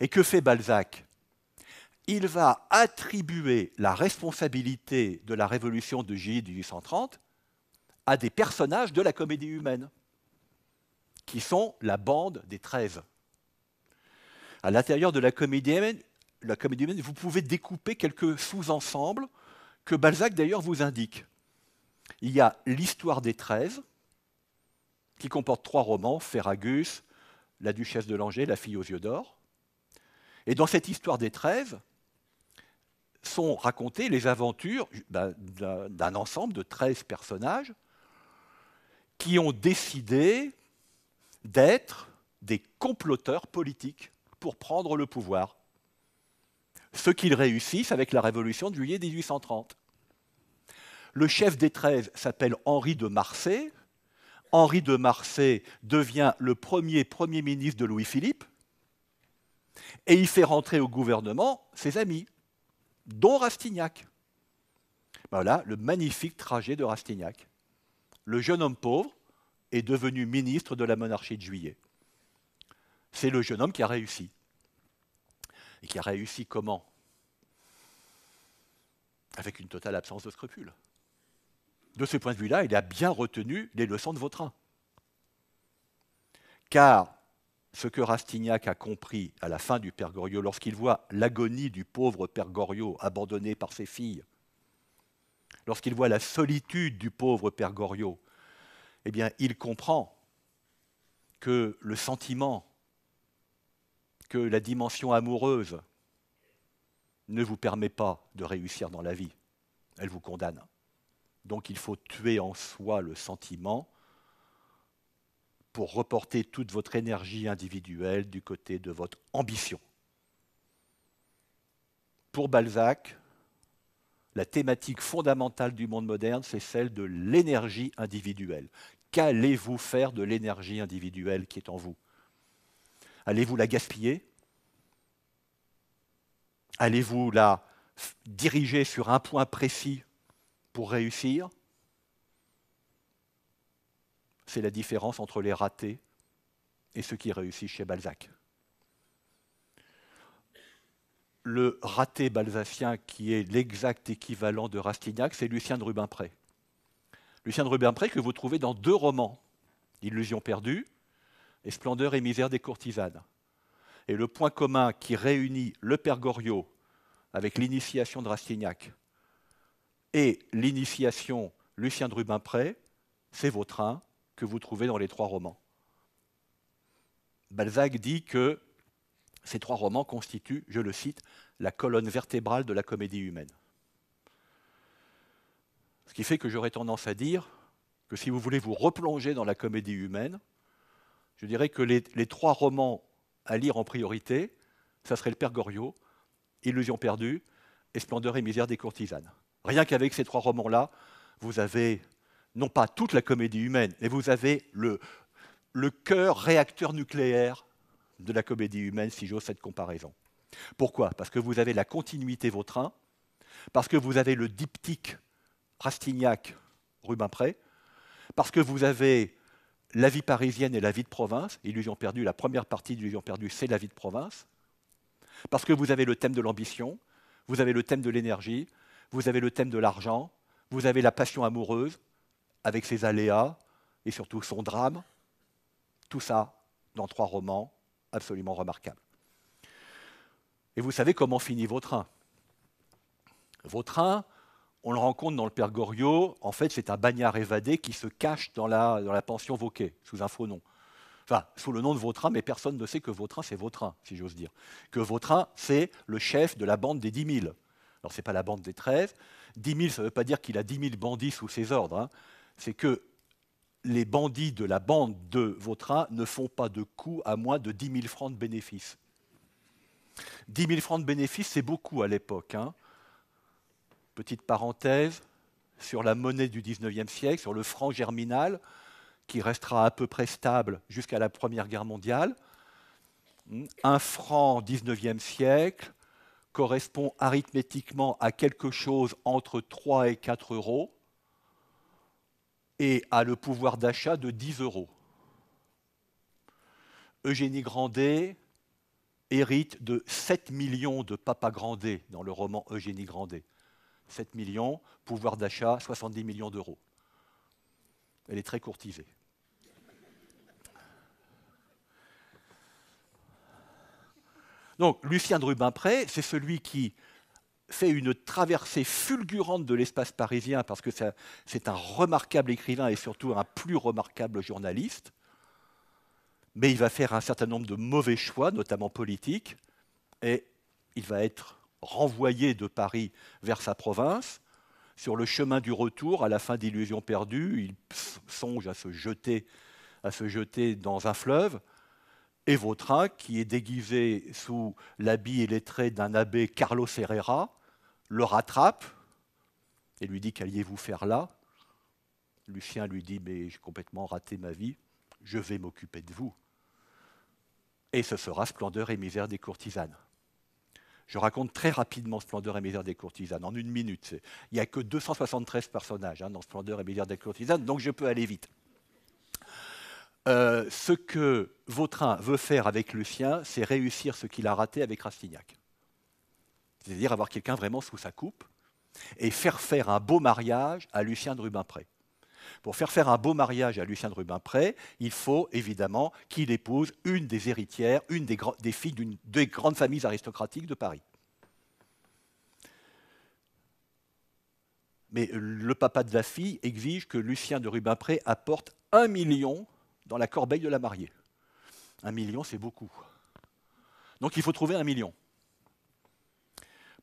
Et que fait Balzac il va attribuer la responsabilité de la révolution de de 1830 à des personnages de la comédie humaine, qui sont la bande des 13. À l'intérieur de la comédie humaine, la comédie humaine vous pouvez découper quelques sous-ensembles que Balzac d'ailleurs vous indique. Il y a l'histoire des 13, qui comporte trois romans, Ferragus, La Duchesse de Langeais, La fille aux yeux d'or. Et dans cette histoire des 13, sont racontées les aventures d'un ensemble de 13 personnages qui ont décidé d'être des comploteurs politiques pour prendre le pouvoir. Ce qu'ils réussissent avec la révolution de juillet 1830. Le chef des 13 s'appelle Henri de Marsay. Henri de Marsay devient le premier Premier ministre de Louis-Philippe et il fait rentrer au gouvernement ses amis dont Rastignac. Ben voilà le magnifique trajet de Rastignac. Le jeune homme pauvre est devenu ministre de la monarchie de Juillet. C'est le jeune homme qui a réussi. Et qui a réussi comment Avec une totale absence de scrupules. De ce point de vue-là, il a bien retenu les leçons de Vautrin. Car ce que Rastignac a compris à la fin du Père Goriot, lorsqu'il voit l'agonie du pauvre Père Goriot abandonné par ses filles, lorsqu'il voit la solitude du pauvre Père Goriot, eh bien, il comprend que le sentiment, que la dimension amoureuse ne vous permet pas de réussir dans la vie. Elle vous condamne. Donc il faut tuer en soi le sentiment pour reporter toute votre énergie individuelle du côté de votre ambition. Pour Balzac, la thématique fondamentale du monde moderne, c'est celle de l'énergie individuelle. Qu'allez-vous faire de l'énergie individuelle qui est en vous Allez-vous la gaspiller Allez-vous la diriger sur un point précis pour réussir c'est la différence entre les ratés et ceux qui réussissent chez Balzac. Le raté balzacien, qui est l'exact équivalent de Rastignac, c'est Lucien de Rubempré. Lucien de Rubempré que vous trouvez dans deux romans, Illusion perdue et Splendeur et misère des courtisanes. Et le point commun qui réunit le père Goriot avec l'initiation de Rastignac et l'initiation Lucien de Rubempré, c'est Vautrin, que vous trouvez dans les trois romans. Balzac dit que ces trois romans constituent, je le cite, la colonne vertébrale de la comédie humaine. Ce qui fait que j'aurais tendance à dire que si vous voulez vous replonger dans la comédie humaine, je dirais que les, les trois romans à lire en priorité, ça serait le Père Goriot, Illusion perdue et Splendeur et misère des courtisanes. Rien qu'avec ces trois romans-là, vous avez non pas toute la comédie humaine, mais vous avez le, cœur réacteur nucléaire de la comédie humaine, si j'ose cette comparaison. Pourquoi Parce que vous avez la continuité Vautrin, parce que vous avez le diptyque Rastignac-Rubempré, parce que vous avez la vie parisienne et la vie de province, Illusion perdue, la première partie d'Illusion perdue, c'est la vie de province, parce que vous avez le thème de l'ambition, vous avez le thème de l'énergie, vous avez le thème de l'argent, vous avez la passion amoureuse, avec ses aléas et surtout son drame. Tout ça dans trois romans absolument remarquables. Et vous savez comment finit Vautrin Vautrin, on le rencontre dans le Père Goriot, en fait c'est un bagnard évadé qui se cache dans la, pension Vauquet, sous un faux nom. Enfin, sous le nom de Vautrin, mais personne ne sait que Vautrin, c'est Vautrin, si j'ose dire. Que Vautrin, c'est le chef de la bande des 10 000. Alors, ce n'est pas la bande des 13. 10 000, ça ne veut pas dire qu'il a 10 000 bandits sous ses ordres. Hein c'est que les bandits de la bande de Vautrin ne font pas de coûts à moins de 10 000 francs de bénéfices. 10 000 francs de bénéfice, c'est beaucoup à l'époque. Hein. Petite parenthèse, sur la monnaie du 19e siècle, sur le franc germinal, qui restera à peu près stable jusqu'à la Première Guerre mondiale, un franc 19e siècle correspond arithmétiquement à quelque chose entre 3 et 4 euros et a le pouvoir d'achat de 10 euros. Eugénie Grandet hérite de 7 millions de Papa Grandet dans le roman Eugénie Grandet. 7 millions, pouvoir d'achat 70 millions d'euros. Elle est très courtisée. Donc, Lucien de c'est celui qui fait une traversée fulgurante de l'espace parisien, parce que c'est un remarquable écrivain et surtout un plus remarquable journaliste, mais il va faire un certain nombre de mauvais choix, notamment politiques, et il va être renvoyé de Paris vers sa province. Sur le chemin du retour, à la fin d'Illusions perdues, il songe à se jeter, à se jeter dans un fleuve. Et Vautrin, qui est déguisé sous l'habit et les traits d'un abbé Carlos Herrera, le rattrape et lui dit Qu'alliez-vous faire là Lucien lui dit Mais j'ai complètement raté ma vie, je vais m'occuper de vous. Et ce sera Splendeur et misère des courtisanes. Je raconte très rapidement Splendeur et misère des courtisanes, en une minute. Il n'y a que 273 personnages hein, dans Splendeur et misère des courtisanes, donc je peux aller vite. Euh, ce que Vautrin veut faire avec Lucien, c'est réussir ce qu'il a raté avec Rastignac c'est-à-dire avoir quelqu'un vraiment sous sa coupe, et faire faire un beau mariage à Lucien de Rubempré. Pour faire faire un beau mariage à Lucien de Rubempré, il faut évidemment qu'il épouse une des héritières, une des, filles d'une des grandes familles aristocratiques de Paris. Mais le papa de la fille exige que Lucien de Rubempré apporte un million dans la corbeille de la mariée. Un million, c'est beaucoup. Donc il faut trouver un million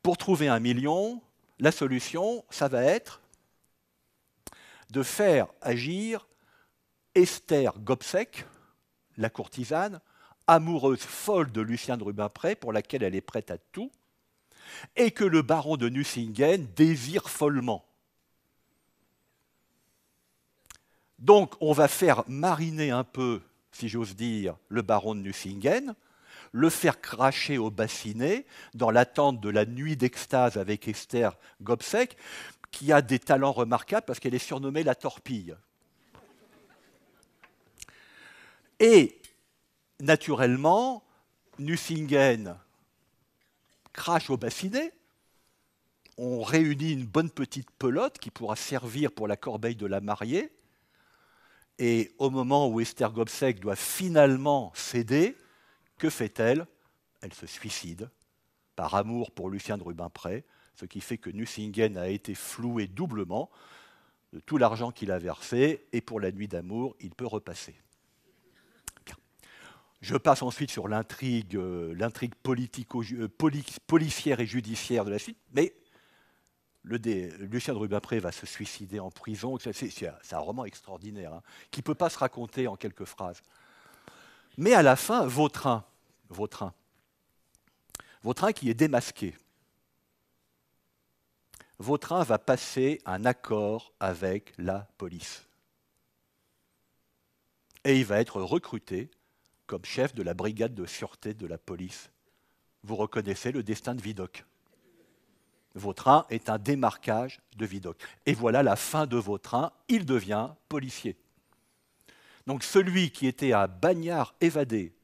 pour trouver un million, la solution, ça va être de faire agir Esther Gobseck, la courtisane, amoureuse folle de Lucien de Rubempré, pour laquelle elle est prête à tout, et que le baron de Nucingen désire follement. Donc on va faire mariner un peu, si j'ose dire, le baron de Nucingen, le faire cracher au bassinet, dans l'attente de la nuit d'extase avec Esther Gobseck, qui a des talents remarquables parce qu'elle est surnommée la torpille. Et, naturellement, Nussingen crache au bassinet, on réunit une bonne petite pelote qui pourra servir pour la corbeille de la mariée. Et au moment où Esther Gobseck doit finalement céder, que fait-elle Elle se suicide, par amour pour Lucien de Rubempré, ce qui fait que Nucingen a été floué doublement de tout l'argent qu'il a versé, et pour la nuit d'amour, il peut repasser. Je passe ensuite sur l'intrigue, euh, euh, policière et judiciaire de la suite, mais Lucien de Rubempré va se suicider en prison. C'est un roman extraordinaire, hein, qui ne peut pas se raconter en quelques phrases. Mais à la fin, Vautrin, votre train qui est démasqué. train va passer un accord avec la police. Et il va être recruté comme chef de la brigade de sûreté de la police. Vous reconnaissez le destin de Vidocq. train est un démarquage de Vidocq. Et voilà la fin de train, il devient policier. Donc celui qui était à bagnard évadé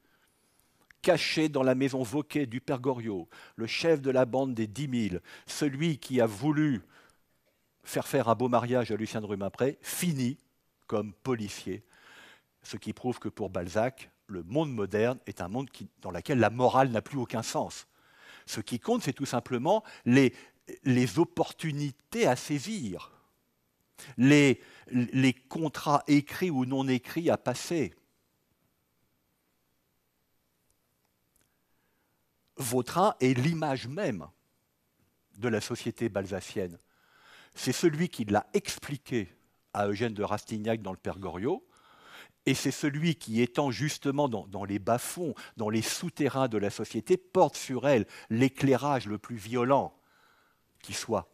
caché dans la maison voquée du Père Goriot, le chef de la bande des dix mille, celui qui a voulu faire faire un beau mariage à Lucien de Rubempré, finit comme policier, ce qui prouve que pour Balzac, le monde moderne est un monde dans lequel la morale n'a plus aucun sens. Ce qui compte, c'est tout simplement les, opportunités à saisir, les contrats écrits ou non écrits à passer, Vautrin est l'image même de la société balsacienne. C'est celui qui l'a expliqué à Eugène de Rastignac dans le Père Goriot, et c'est celui qui, étant justement dans, dans les bas-fonds, dans les souterrains de la société, porte sur elle l'éclairage le plus violent qui soit.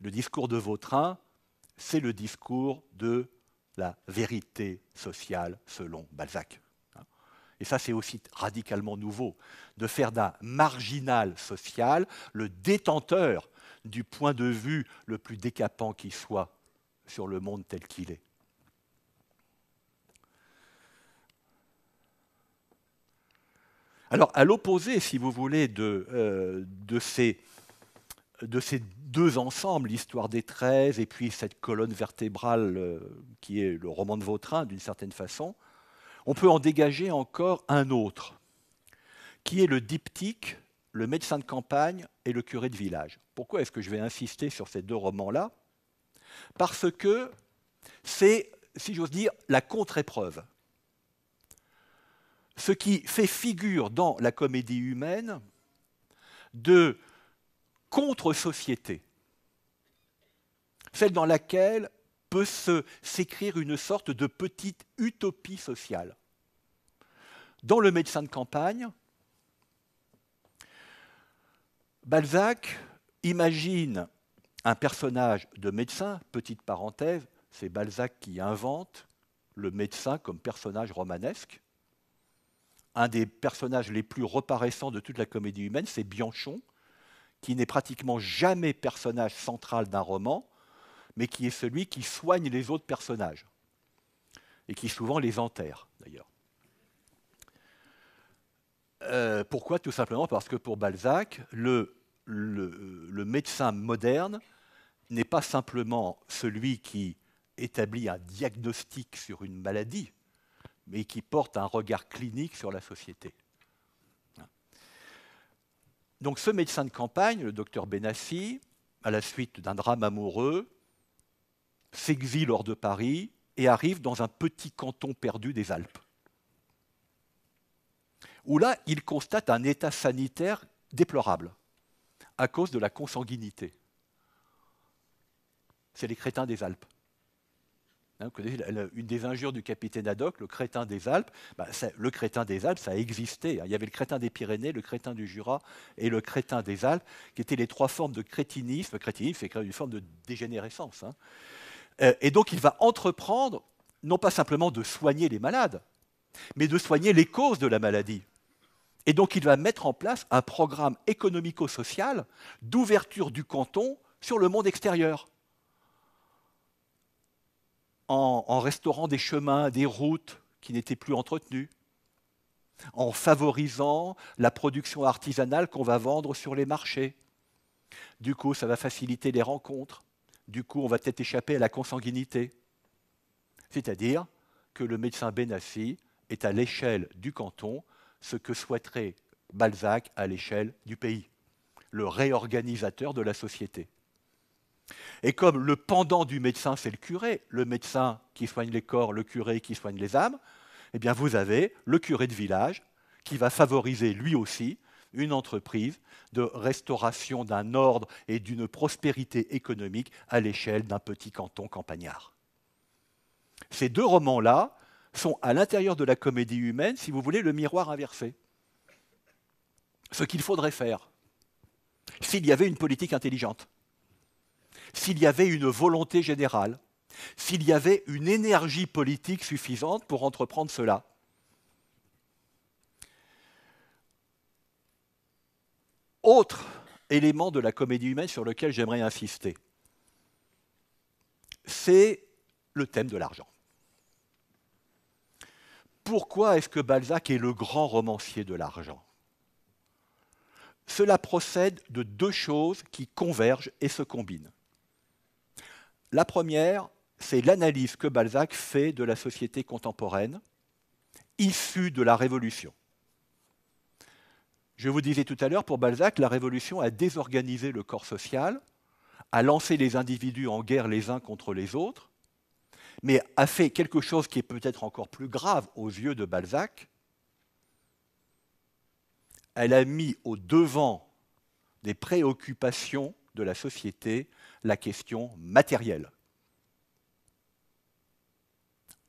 Le discours de Vautrin, c'est le discours de la vérité sociale selon Balzac et ça c'est aussi radicalement nouveau, de faire d'un marginal social le détenteur du point de vue le plus décapant qui soit sur le monde tel qu'il est. Alors, à l'opposé, si vous voulez, de, euh, ces, deux ensembles, l'histoire des 13 et puis cette colonne vertébrale euh, qui est le roman de Vautrin, d'une certaine façon, on peut en dégager encore un autre, qui est le diptyque, le médecin de campagne et le curé de village. Pourquoi est-ce que je vais insister sur ces deux romans-là Parce que c'est, si j'ose dire, la contre-épreuve. Ce qui fait figure dans la comédie humaine de contre-société, celle dans laquelle peut s'écrire une sorte de petite utopie sociale. Dans le médecin de campagne, Balzac imagine un personnage de médecin, petite parenthèse, c'est Balzac qui invente le médecin comme personnage romanesque. Un des personnages les plus reparaissants de toute la comédie humaine, c'est Bianchon, qui n'est pratiquement jamais personnage central d'un roman, mais qui est celui qui soigne les autres personnages, et qui souvent les enterre d'ailleurs. Euh, pourquoi Tout simplement parce que pour Balzac, le, le médecin moderne n'est pas simplement celui qui établit un diagnostic sur une maladie, mais qui porte un regard clinique sur la société. Donc ce médecin de campagne, le docteur Benassi, à la suite d'un drame amoureux, s'exile hors de Paris et arrive dans un petit canton perdu des Alpes, où là, il constate un état sanitaire déplorable à cause de la consanguinité. C'est les crétins des Alpes. Hein, connaissez une des injures du capitaine Haddock, le crétin des Alpes, bah, le crétin des Alpes, ça a existé. Hein. Il y avait le crétin des Pyrénées, le crétin du Jura et le crétin des Alpes, qui étaient les trois formes de crétinisme. Crétinisme, c'est une forme de dégénérescence. Hein. Euh, et donc il va entreprendre, non pas simplement de soigner les malades, mais de soigner les causes de la maladie. Et donc il va mettre en place un programme économico-social d'ouverture du canton sur le monde extérieur. En, restaurant des chemins, des routes qui n'étaient plus entretenues, en favorisant la production artisanale qu'on va vendre sur les marchés. Du coup, ça va faciliter les rencontres du coup, on va peut-être échapper à la consanguinité. C'est-à-dire que le médecin Benassi est à l'échelle du canton ce que souhaiterait Balzac à l'échelle du pays, le réorganisateur de la société. Et comme le pendant du médecin, c'est le curé, le médecin qui soigne les corps, le curé qui soigne les âmes, eh bien vous avez le curé de village qui va favoriser lui aussi une entreprise de restauration d'un ordre et d'une prospérité économique à l'échelle d'un petit canton campagnard. Ces deux romans-là sont à l'intérieur de la comédie humaine, si vous voulez, le miroir inversé. Ce qu'il faudrait faire s'il y avait une politique intelligente, s'il y avait une volonté générale, s'il y avait une énergie politique suffisante pour entreprendre cela. autre élément de la comédie humaine sur lequel j'aimerais insister, c'est le thème de l'argent. Pourquoi est-ce que Balzac est le grand romancier de l'argent Cela procède de deux choses qui convergent et se combinent. La première, c'est l'analyse que Balzac fait de la société contemporaine, issue de la Révolution je vous disais tout à l'heure, pour Balzac, la Révolution a désorganisé le corps social, a lancé les individus en guerre les uns contre les autres, mais a fait quelque chose qui est peut-être encore plus grave aux yeux de Balzac. Elle a mis au devant des préoccupations de la société la question matérielle.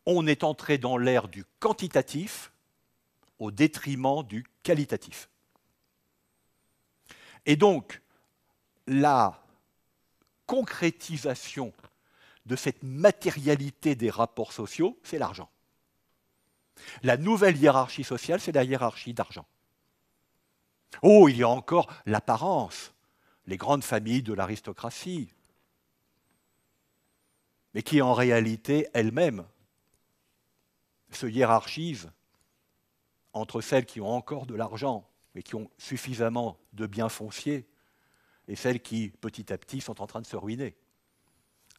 On est entré dans l'ère du quantitatif au détriment du qualitatif. Et donc, la concrétisation de cette matérialité des rapports sociaux, c'est l'argent. La nouvelle hiérarchie sociale, c'est la hiérarchie d'argent. Oh, il y a encore l'apparence, les grandes familles de l'aristocratie, mais qui en réalité elles-mêmes, se hiérarchisent entre celles qui ont encore de l'argent mais qui ont suffisamment de biens fonciers, et celles qui, petit à petit, sont en train de se ruiner.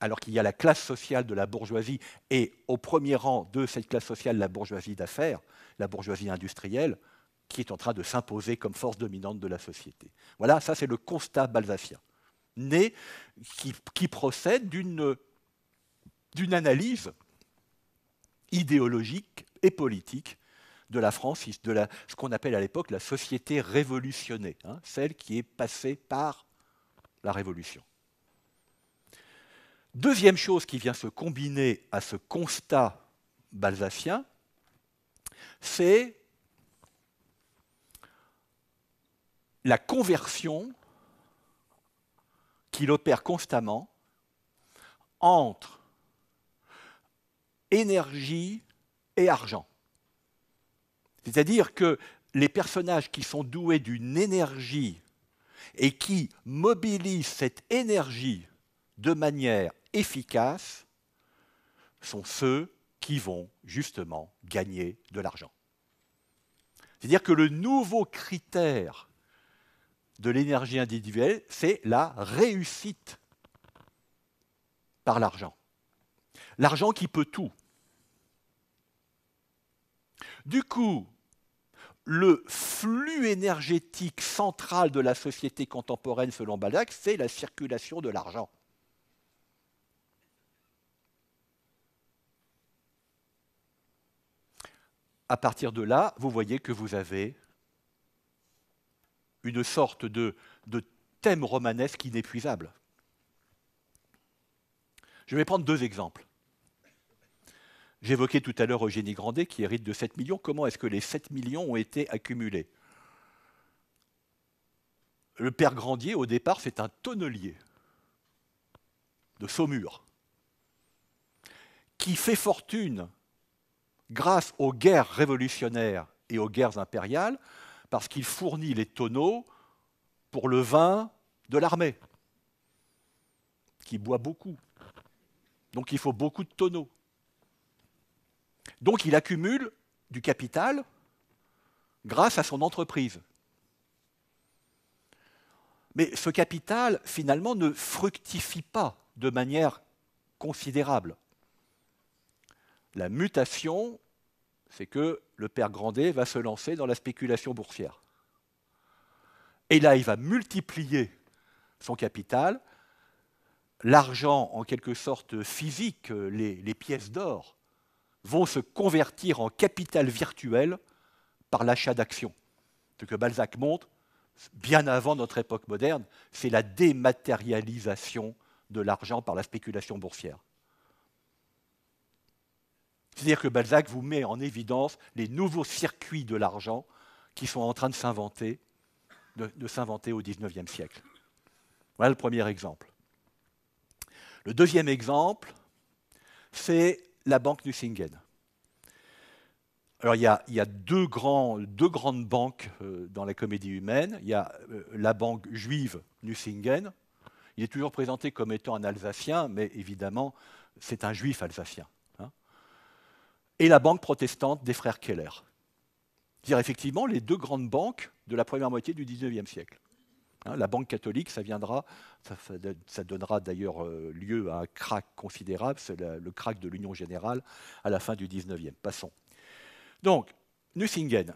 Alors qu'il y a la classe sociale de la bourgeoisie, et au premier rang de cette classe sociale, la bourgeoisie d'affaires, la bourgeoisie industrielle, qui est en train de s'imposer comme force dominante de la société. Voilà, ça c'est le constat balsacien, né, qui, procède d'une analyse idéologique et politique de la France, de ce qu'on appelle à l'époque la société révolutionnée, hein, celle qui est passée par la Révolution. Deuxième chose qui vient se combiner à ce constat balsacien, c'est la conversion qu'il opère constamment entre énergie et argent. C'est-à-dire que les personnages qui sont doués d'une énergie et qui mobilisent cette énergie de manière efficace sont ceux qui vont justement gagner de l'argent. C'est-à-dire que le nouveau critère de l'énergie individuelle, c'est la réussite par l'argent. L'argent qui peut tout. Du coup, le flux énergétique central de la société contemporaine, selon Balzac, c'est la circulation de l'argent. À partir de là, vous voyez que vous avez une sorte de, de thème romanesque inépuisable. Je vais prendre deux exemples. J'évoquais tout à l'heure Eugénie Grandet qui hérite de 7 millions. Comment est-ce que les 7 millions ont été accumulés Le père Grandier, au départ, c'est un tonnelier de Saumur qui fait fortune grâce aux guerres révolutionnaires et aux guerres impériales parce qu'il fournit les tonneaux pour le vin de l'armée, qui boit beaucoup. Donc il faut beaucoup de tonneaux. Donc il accumule du capital grâce à son entreprise. Mais ce capital, finalement, ne fructifie pas de manière considérable. La mutation, c'est que le père Grandet va se lancer dans la spéculation boursière. Et là, il va multiplier son capital, l'argent en quelque sorte physique, les, les pièces d'or vont se convertir en capital virtuel par l'achat d'actions. Ce que Balzac montre, bien avant notre époque moderne, c'est la dématérialisation de l'argent par la spéculation boursière. C'est-à-dire que Balzac vous met en évidence les nouveaux circuits de l'argent qui sont en train de s'inventer, de, s'inventer au XIXe siècle. Voilà le premier exemple. Le deuxième exemple, c'est la banque Nussingen. Alors il y a, deux, grandes banques euh, dans la comédie humaine. Il y a euh, la banque juive Nussingen. Il est toujours présenté comme étant un Alsacien, mais évidemment, c'est un juif alsacien. Hein. Et la banque protestante des frères Keller. C'est-à-dire effectivement les deux grandes banques de la première moitié du XIXe siècle. Hein, la banque catholique, ça viendra, ça, donnera d'ailleurs euh, lieu à un crack considérable, c'est le crack de l'Union générale à la fin du 19e. Passons. Donc, Nussingen.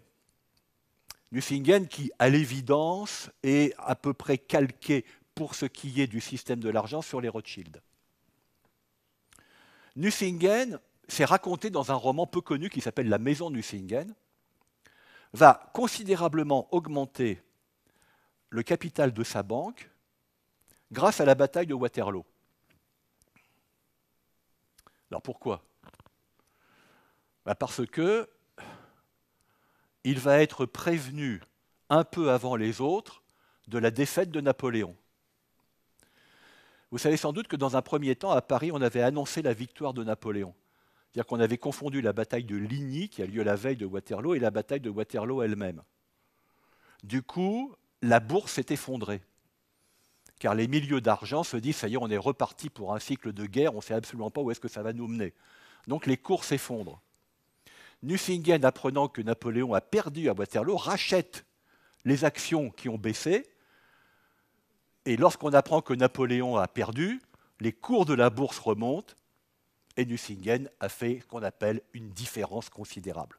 Nussingen qui, à l'évidence, est à peu près calqué pour ce qui est du système de l'argent sur les Rothschild. Nussingen, c'est raconté dans un roman peu connu qui s'appelle La Maison Nussingen, va considérablement augmenter le capital de sa banque grâce à la bataille de Waterloo. Alors pourquoi ben Parce que il va être prévenu un peu avant les autres de la défaite de Napoléon. Vous savez sans doute que dans un premier temps, à Paris, on avait annoncé la victoire de Napoléon. C'est-à-dire qu'on avait confondu la bataille de Ligny, qui a lieu la veille de Waterloo, et la bataille de Waterloo elle-même. Du coup, la bourse s'est effondrée. Car les milieux d'argent se disent, ça y est, on est reparti pour un cycle de guerre, on ne sait absolument pas où est-ce que ça va nous mener. Donc les cours s'effondrent. Nucingen, apprenant que Napoléon a perdu à Waterloo, rachète les actions qui ont baissé. Et lorsqu'on apprend que Napoléon a perdu, les cours de la bourse remontent et Nucingen a fait ce qu'on appelle une différence considérable.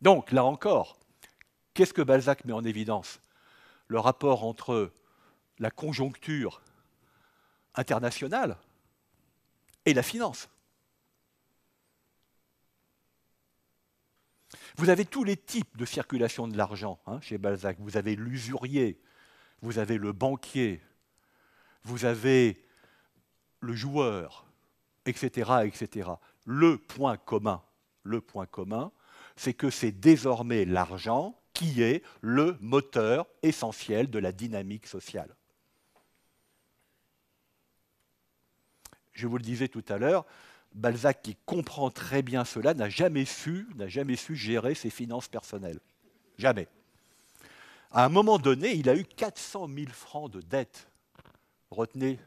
Donc, là encore, Qu'est-ce que Balzac met en évidence Le rapport entre la conjoncture internationale et la finance. Vous avez tous les types de circulation de l'argent hein, chez Balzac. Vous avez l'usurier, vous avez le banquier, vous avez le joueur, etc., etc. Le point commun, le point commun, c'est que c'est désormais l'argent qui est le moteur essentiel de la dynamique sociale. Je vous le disais tout à l'heure, Balzac, qui comprend très bien cela, n'a jamais su, jamais gérer ses finances personnelles. Jamais. À un moment donné, il a eu 400 000 francs de dette. Retenez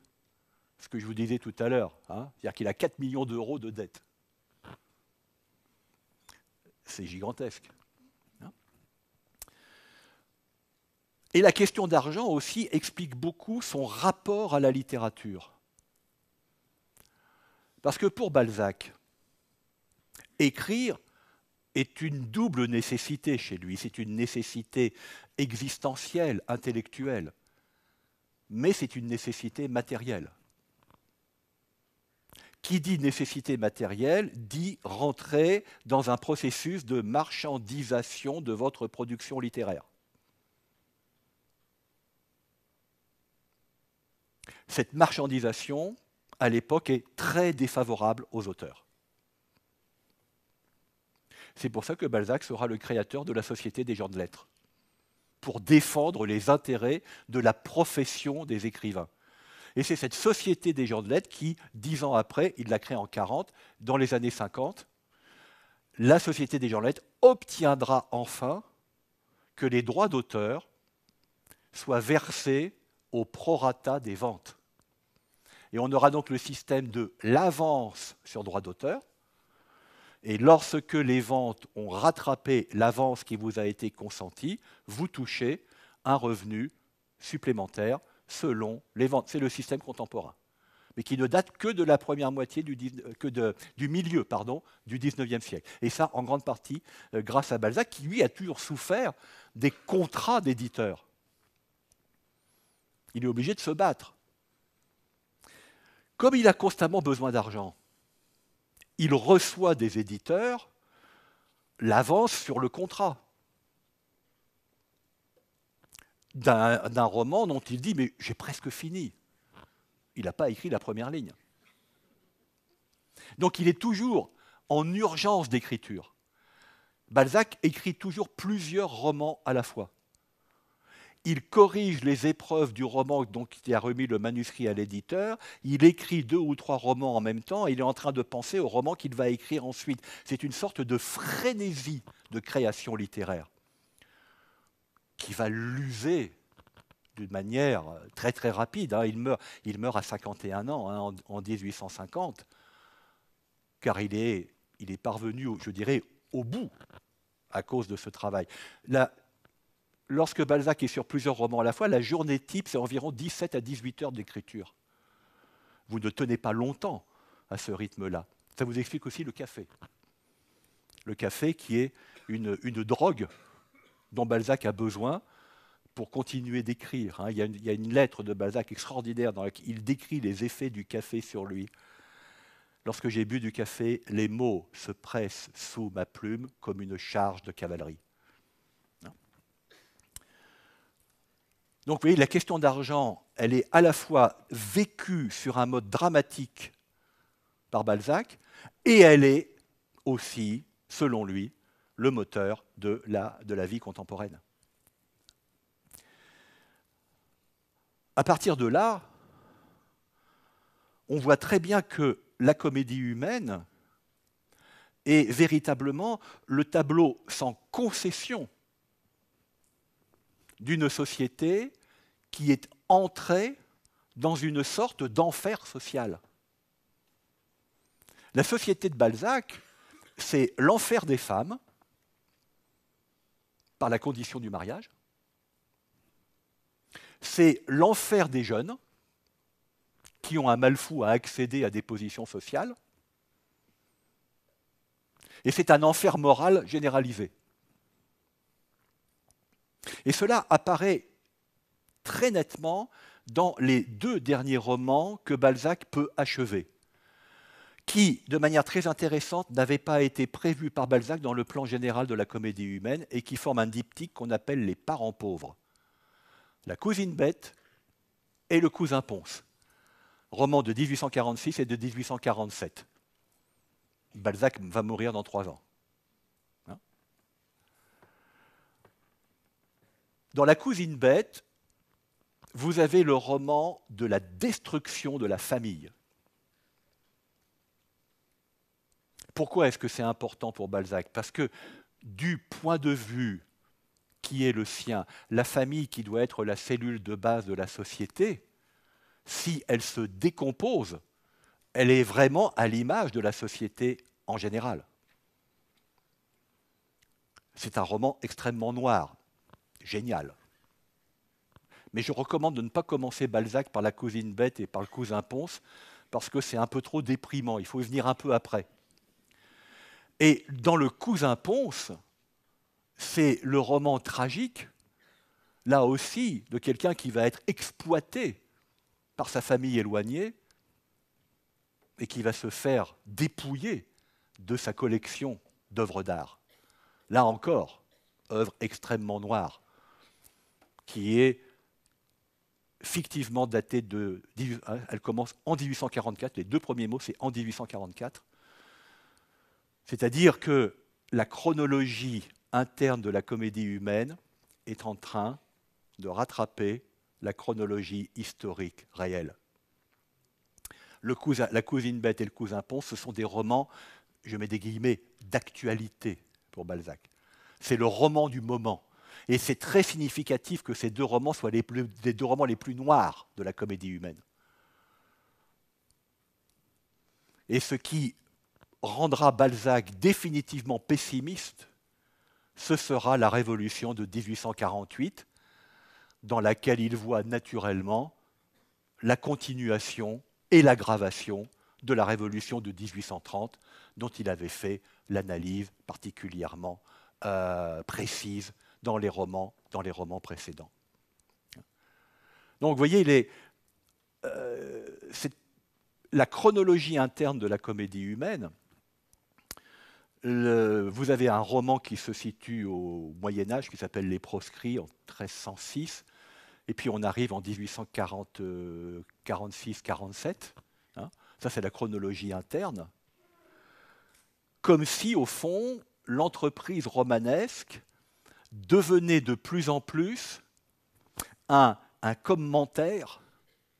ce que je vous disais tout à l'heure. Hein. C'est-à-dire qu'il a 4 millions d'euros de dettes. C'est gigantesque. Et la question d'argent aussi explique beaucoup son rapport à la littérature. Parce que pour Balzac, écrire est une double nécessité chez lui. C'est une nécessité existentielle, intellectuelle, mais c'est une nécessité matérielle. Qui dit nécessité matérielle dit rentrer dans un processus de marchandisation de votre production littéraire. Cette marchandisation, à l'époque, est très défavorable aux auteurs. C'est pour ça que Balzac sera le créateur de la Société des gens de lettres, pour défendre les intérêts de la profession des écrivains. Et c'est cette Société des gens de lettres qui, dix ans après, il la créée en 40, dans les années 50, la Société des gens de lettres obtiendra enfin que les droits d'auteur soient versés au prorata des ventes. Et on aura donc le système de l'avance sur droit d'auteur. Et lorsque les ventes ont rattrapé l'avance qui vous a été consentie, vous touchez un revenu supplémentaire selon les ventes. C'est le système contemporain, mais qui ne date que de la première moitié du, euh, que du milieu pardon, du 19e siècle. Et ça, en grande partie, euh, grâce à Balzac, qui lui a toujours souffert des contrats d'éditeurs il est obligé de se battre. Comme il a constamment besoin d'argent, il reçoit des éditeurs l'avance sur le contrat d'un roman dont il dit Mais j'ai presque fini. Il n'a pas écrit la première ligne. Donc il est toujours en urgence d'écriture. Balzac écrit toujours plusieurs romans à la fois il corrige les épreuves du roman dont il a remis le manuscrit à l'éditeur, il écrit deux ou trois romans en même temps, il est en train de penser au roman qu'il va écrire ensuite. C'est une sorte de frénésie de création littéraire qui va l'user d'une manière très très rapide. Hein. Il, meurt, il meurt à 51 ans, hein, en, en 1850, car il est, il est parvenu, je dirais, au bout à cause de ce travail. La, lorsque Balzac est sur plusieurs romans à la fois, la journée type, c'est environ 17 à 18 heures d'écriture. Vous ne tenez pas longtemps à ce rythme-là. Ça vous explique aussi le café. Le café qui est une, drogue dont Balzac a besoin pour continuer d'écrire. Hein. Il, il, y a une lettre de Balzac extraordinaire dans laquelle il décrit les effets du café sur lui. Lorsque j'ai bu du café, les mots se pressent sous ma plume comme une charge de cavalerie. Donc vous voyez, la question d'argent, elle est à la fois vécue sur un mode dramatique par Balzac, et elle est aussi, selon lui, le moteur de la, de la vie contemporaine. À partir de là, on voit très bien que la comédie humaine est véritablement le tableau sans concession d'une société qui est entrée dans une sorte d'enfer social. La société de Balzac, c'est l'enfer des femmes par la condition du mariage, c'est l'enfer des jeunes qui ont un mal fou à accéder à des positions sociales, et c'est un enfer moral généralisé. Et cela apparaît très nettement dans les deux derniers romans que Balzac peut achever, qui, de manière très intéressante, n'avaient pas été prévus par Balzac dans le plan général de la comédie humaine et qui forment un diptyque qu'on appelle les parents pauvres. La cousine bête et le cousin Ponce, romans de 1846 et de 1847. Balzac va mourir dans trois ans. Dans La cousine bête, vous avez le roman de la destruction de la famille. Pourquoi est-ce que c'est important pour Balzac Parce que du point de vue qui est le sien, la famille qui doit être la cellule de base de la société, si elle se décompose, elle est vraiment à l'image de la société en général. C'est un roman extrêmement noir génial. Mais je recommande de ne pas commencer Balzac par la cousine bête et par le cousin Ponce, parce que c'est un peu trop déprimant, il faut y venir un peu après. Et dans le cousin Ponce, c'est le roman tragique, là aussi, de quelqu'un qui va être exploité par sa famille éloignée et qui va se faire dépouiller de sa collection d'œuvres d'art. Là encore, œuvre extrêmement noire, qui est fictivement datée de. Hein, elle commence en 1844, les deux premiers mots, c'est en 1844. C'est-à-dire que la chronologie interne de la comédie humaine est en train de rattraper la chronologie historique réelle. Le la cousine bête et le cousin ponce, ce sont des romans, je mets des guillemets, d'actualité pour Balzac. C'est le roman du moment. Et c'est très significatif que ces deux romans soient les, deux romans les plus noirs de la comédie humaine. Et ce qui rendra Balzac définitivement pessimiste, ce sera la révolution de 1848, dans laquelle il voit naturellement la continuation et l'aggravation de la révolution de 1830, dont il avait fait l'analyse particulièrement euh, précise dans les romans, dans les romans précédents. Donc vous voyez, euh, la chronologie interne de la comédie humaine, vous avez un roman qui se situe au Moyen Âge, qui s'appelle Les Proscrits, en 1306, et puis on arrive en 1846-47. Euh, hein. ça, c'est la chronologie interne. Comme si, au fond, l'entreprise romanesque devenait de plus en plus un, un commentaire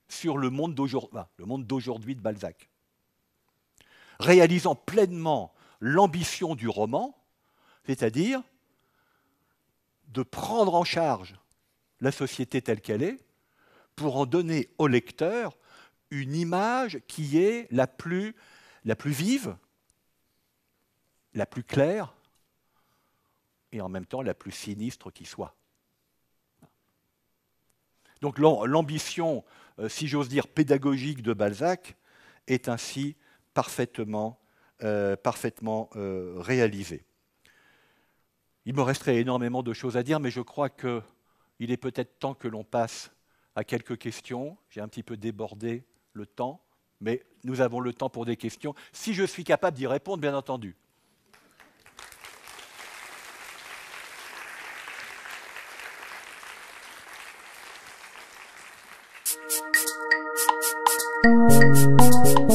sur le monde d'aujourd'hui, le monde d'aujourd'hui de Balzac. Réalisant pleinement l'ambition du roman, c'est-à-dire de prendre en charge la société telle qu'elle est pour en donner au lecteur une image qui est la plus, la plus vive, la plus claire et en même temps la plus sinistre qui soit. Donc l'ambition, euh, si j'ose dire, pédagogique de Balzac est ainsi parfaitement, euh, parfaitement euh, réalisée. Il me resterait énormément de choses à dire, mais je crois qu'il est peut-être temps que l'on passe à quelques questions. J'ai un petit peu débordé le temps, mais nous avons le temps pour des questions, si je suis capable d'y répondre, bien entendu. Thank you.